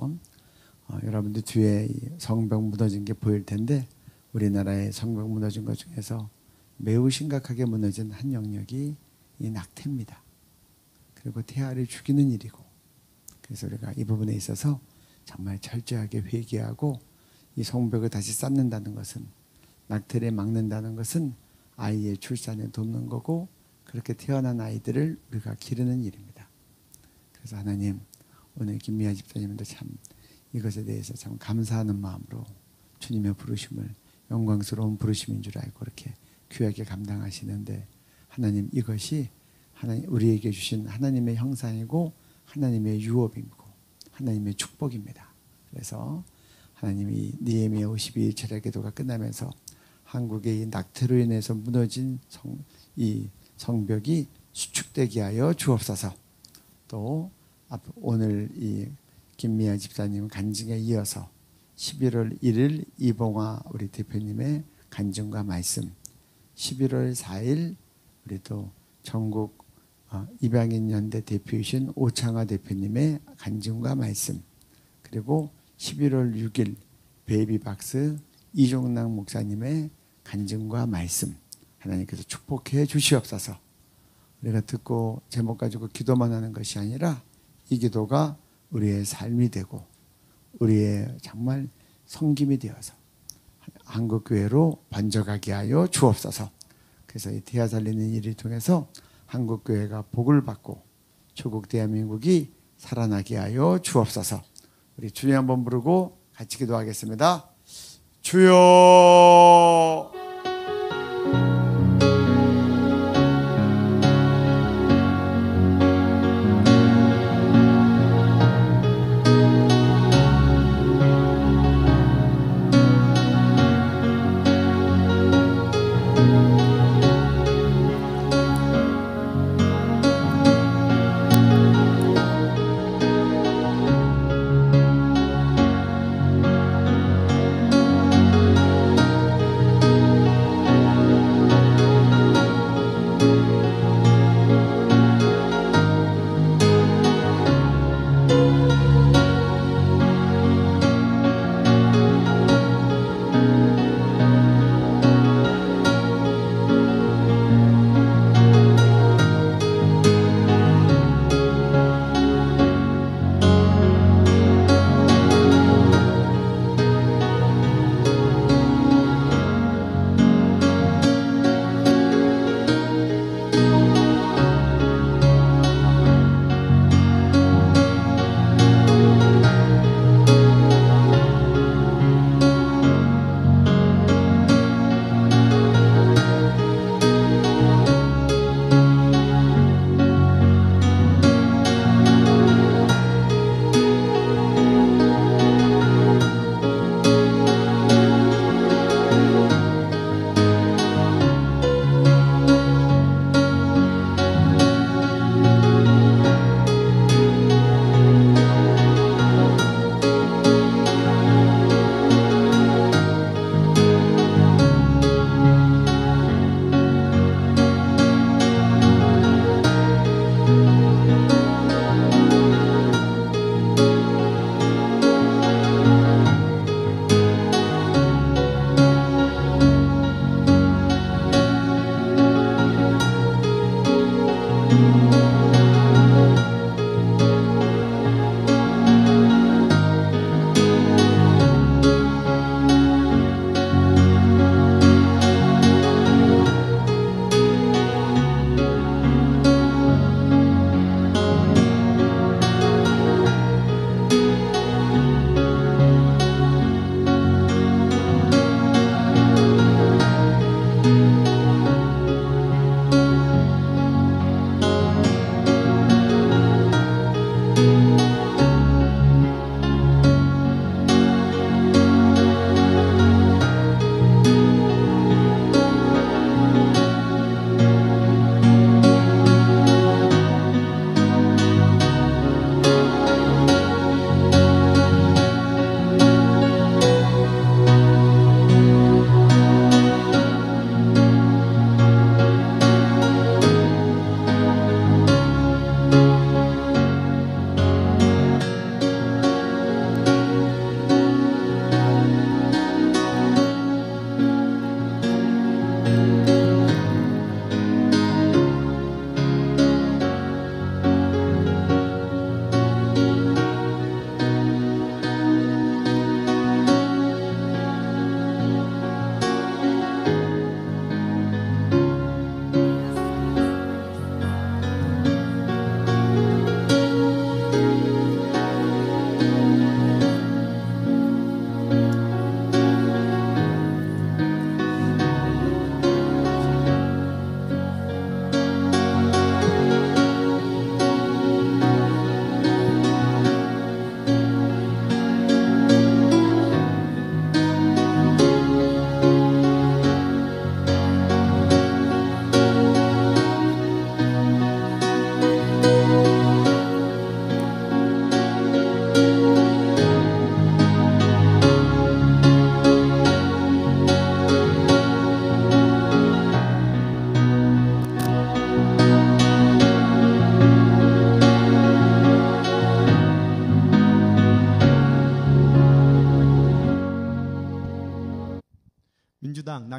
어, 여러분들 뒤에 성벽 무너진 게 보일 텐데 우리나라의 성벽 무너진 것 중에서 매우 심각하게 무너진 한 영역이 이 낙태입니다. 그리고 태아를 죽이는 일이고 그래서 우리가 이 부분에 있어서 정말 철저하게 회개하고 이 성벽을 다시 쌓는다는 것은 낙태를 막는다는 것은 아이의 출산에 돕는 거고 그렇게 태어난 아이들을 우리가 기르는 일입니다. 그래서 하나님 오늘 김미아 집사님도 참 이것에 대해서 참 감사하는 마음으로 주님의 부르심을 영광스러운 부르심인 줄 알고 그렇게 귀하게 감당하시는데 하나님 이것이 하나님 우리에게 주신 하나님의 형상이고 하나님의 유업이고 하나님의 축복입니다. 그래서 하나님이 니에미의 52일 철야 기도가 끝나면서 한국의 이 낙태로 인해서 무너진 성, 이 성벽이 수축되게 하여 주옵소서. 또 오늘 이 김미아 집사님 간증에 이어서 11월 1일 이봉화 우리 대표님의 간증과 말씀 11월 4일 우리도 전국 어, 입양인 연대 대표이신 오창화 대표님의 간증과 말씀 그리고 11월 6일 베이비박스 이종남 목사님의 간증과 말씀 하나님께서 축복해 주시옵소서 우리가 듣고 제목 가지고 기도만 하는 것이 아니라 이 기도가 우리의 삶이 되고 우리의 정말 성김이 되어서 한국 교회로 번져가게 하여 주옵소서. 그래서 이 태아 살리는 일을 통해서 한국 교회가 복을 받고 조국 대한민국이 살아나게 하여 주옵소서. 우리 주님 한번 부르고 같이 기도하겠습니다. 주여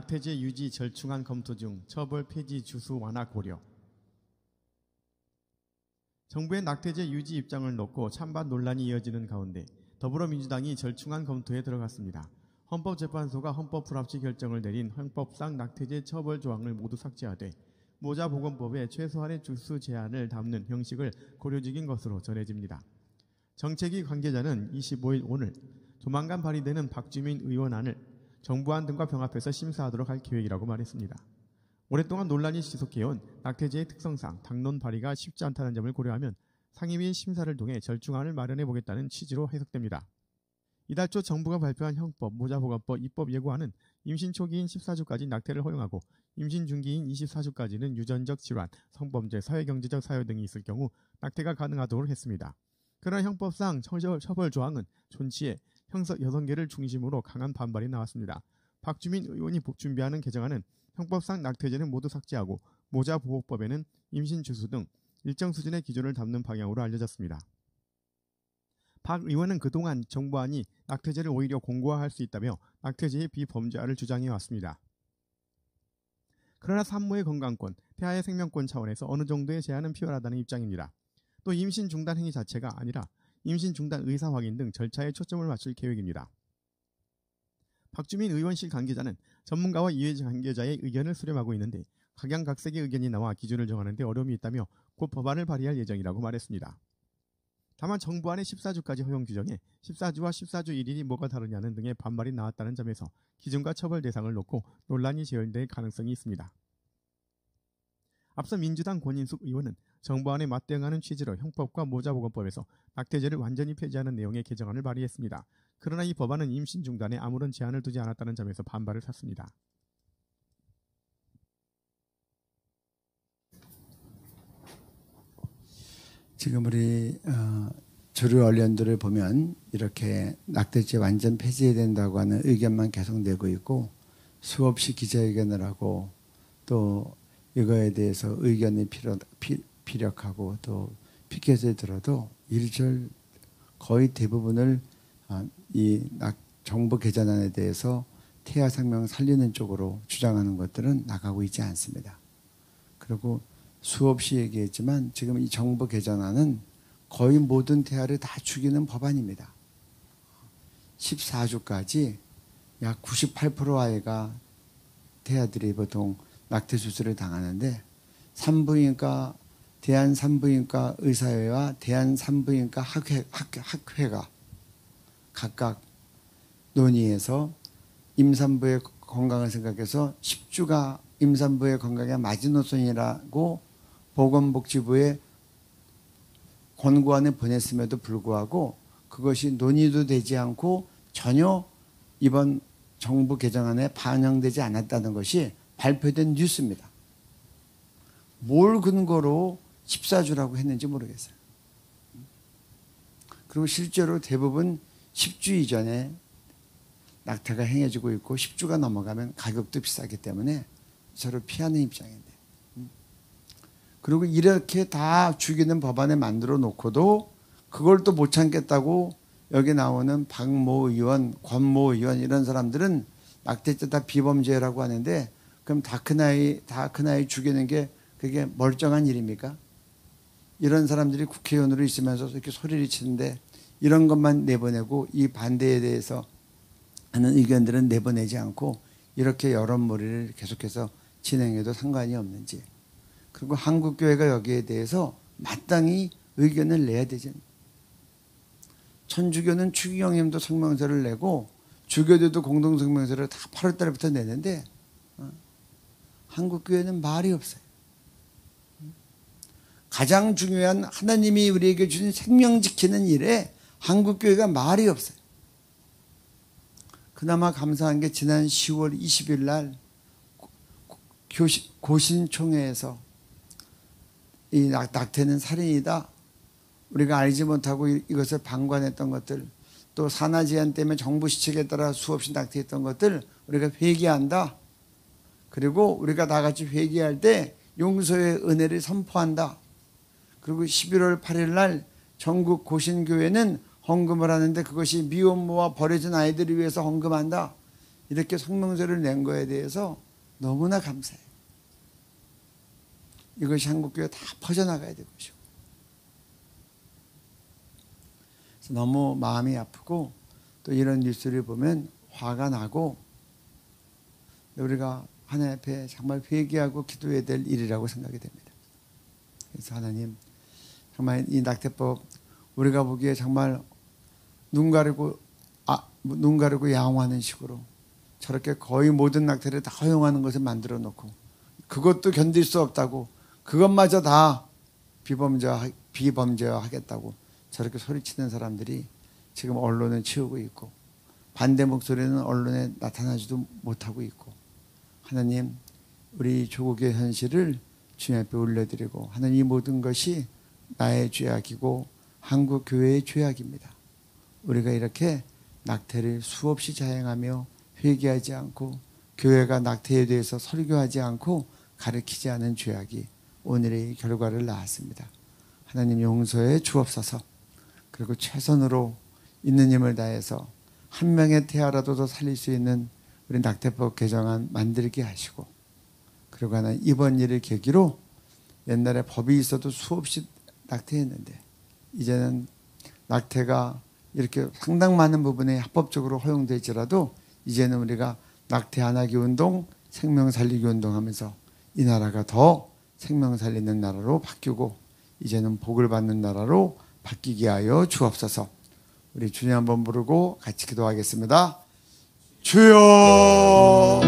낙태제 유지 절충안 검토 중 처벌 폐지 주수 완화 고려 정부의 낙태제 유지 입장을 놓고 찬반 논란이 이어지는 가운데 더불어민주당이 절충안 검토에 들어갔습니다. 헌법재판소가 헌법 불합치 결정을 내린 헌법상 낙태제 처벌 조항을 모두 삭제하되 모자보건법에 최소한의 주수 제한을 담는 형식을 고려 중인 것으로 전해집니다. 정책위 관계자는 25일 오늘 조만간 발의되는 박주민 의원안을 정부안 등과 병합해서 심사하도록 할 계획이라고 말했습니다. 오랫동안 논란이 지속해온 낙태제의 특성상 당론 발의가 쉽지 않다는 점을 고려하면 상임위 심사를 통해 절충안을 마련해 보겠다는 취지로 해석됩니다. 이달 초 정부가 발표한 형법, 모자보건법, 입법 예고안은 임신 초기인 14주까지 낙태를 허용하고 임신 중기인 24주까지는 유전적 질환, 성범죄, 사회경제적 사유 등이 있을 경우 낙태가 가능하도록 했습니다. 그러나 형법상 처벌 조항은 존치해 형사 여섯 개를 중심으로 강한 반발이 나왔습니다. 박주민 의원이 준비하는 개정안은 형법상 낙태죄는 모두 삭제하고 모자보호법에는 임신 주수 등 일정 수준의 기준을 담는 방향으로 알려졌습니다. 박 의원은 그동안 정부안이 낙태죄를 오히려 공고화할 수 있다며 낙태죄의 비범죄화를 주장해왔습니다. 그러나 산모의 건강권, 태아의 생명권 차원에서 어느 정도의 제한은 필요하다는 입장입니다. 또 임신 중단 행위 자체가 아니라 임신 중단 의사 확인 등 절차에 초점을 맞출 계획입니다. 박주민 의원실 관계자는 전문가와 이회지 관계자의 의견을 수렴하고 있는데 각양각색의 의견이 나와 기준을 정하는 데 어려움이 있다며 곧 법안을 발의할 예정이라고 말했습니다. 다만 정부안의 14주까지 허용 규정에 14주와 14주 1일이 뭐가 다르냐는 등의 반발이 나왔다는 점에서 기준과 처벌 대상을 놓고 논란이 재현될 가능성이 있습니다. 앞서 민주당 권인숙 의원은 정부안에 맞대응하는 취지로 형법과 모자보건법에서 낙태죄를 완전히 폐지하는 내용의 개정안을 발의했습니다. 그러나 이 법안은 임신 중단에 아무런 제한을 두지 않았다는 점에서 반발을 샀습니다. 지금 우리 어, 주류 언론들을 보면 이렇게 낙태죄 완전 폐지해야 된다고 하는 의견만 계속되고 있고 수없이 기자회견을 하고 또 이거에 대해서 의견이 필요, 피, 피력하고 또 피켓에 들어도 1절 거의 대부분을 아, 이 정부 개전안에 대해서 태아 생명 살리는 쪽으로 주장하는 것들은 나가고 있지 않습니다. 그리고 수없이 얘기했지만 지금 이 정부 개선안은 거의 모든 태아를 다 죽이는 법안입니다. 14주까지 약 98% 아이가 태아들이 보통 낙태 수술을 당하는데 산부인과 대한산부인과 의사회와 대한산부인과 학회, 학회, 가 각각 논의해서 임산부의 건강을 생각해서 10주가 임산부의 건강의 마지노선이라고 보건복지부에권고안을 보냈음에도 불구하고 그것이 논의도 되지 않고 전혀 이번 정부 개정안에 반영되지 않았다는 것이 발표된 뉴스입니다. 뭘 근거로 14주라고 했는지 모르겠어요. 그리고 실제로 대부분 10주 이전에 낙타가 행해지고 있고 10주가 넘어가면 가격도 비싸기 때문에 서로 피하는 입장인데. 그리고 이렇게 다 죽이는 법안에 만들어 놓고도 그걸 또 못 참겠다고 여기 나오는 박모 의원, 권모 의원 이런 사람들은 낙태죄 다 비범죄라고 하는데 그럼 다크나이 다크나이 죽이는 게 그게 멀쩡한 일입니까? 이런 사람들이 국회의원으로 있으면서 이렇게 소리를 치는데 이런 것만 내보내고 이 반대에 대해서 하는 의견들은 내보내지 않고 이렇게 여론몰이를 계속해서 진행해도 상관이 없는지 그리고 한국교회가 여기에 대해서 마땅히 의견을 내야 되지 천주교는 추기경님도 성명서를 내고 주교들도 공동성명서를 다 8월달부터 내는데 어? 한국교회는 말이 없어요. 가장 중요한 하나님이 우리에게 주신 생명 지키는 일에 한국 교회가 말이 없어요. 그나마 감사한 게 지난 10월 20일 날 고신총회에서 이 낙태는 살인이다. 우리가 알지 못하고 이것을 방관했던 것들 또 산하 제한 때문에 정부 시책에 따라 수없이 낙태했던 것들 우리가 회개한다. 그리고 우리가 다 같이 회개할 때 용서의 은혜를 선포한다. 그리고 11월 8일 날 전국 고신교회는 헌금을 하는데 그것이 미혼모와 버려진 아이들을 위해서 헌금한다. 이렇게 성명서를 낸 거에 대해서 너무나 감사해요. 이것이 한국교회 다 퍼져나가야 될 것이고. 그래서 너무 마음이 아프고 또 이런 뉴스를 보면 화가 나고 우리가 하나님 앞에 정말 회개하고 기도해야 될 일이라고 생각이 됩니다. 그래서 하나님 정말 이 낙태법 우리가 보기에 정말 눈 가리고 아, 눈 가리고 야옹하는 식으로 저렇게 거의 모든 낙태를 다 허용하는 것을 만들어 놓고 그것도 견딜 수 없다고 그것마저 다 비범죄 비범죄화하겠다고 저렇게 소리치는 사람들이 지금 언론을 치우고 있고 반대 목소리는 언론에 나타나지도 못하고 있고 하나님 우리 조국의 현실을 주님 앞에 올려드리고 하나님 이 모든 것이 나의 죄악이고 한국 교회의 죄악입니다. 우리가 이렇게 낙태를 수없이 자행하며 회개하지 않고 교회가 낙태에 대해서 설교하지 않고 가르치지 않은 죄악이 오늘의 결과를 낳았습니다. 하나님 용서에 주옵소서. 그리고 최선으로 있는 힘을 다해서 한 명의 태아라도 더 살릴 수 있는 우리 낙태법 개정안 만들게 하시고 그리고 하나 이번 일을 계기로 옛날에 법이 있어도 수없이 낙태했는데 이제는 낙태가 이렇게 상당 많은 부분에 합법적으로 허용될지라도 이제는 우리가 낙태 안하기 운동, 생명 살리기 운동하면서 이 나라가 더 생명 살리는 나라로 바뀌고 이제는 복을 받는 나라로 바뀌게 하여 주옵소서. 우리 주님 한번 부르고 같이 기도하겠습니다. 주여.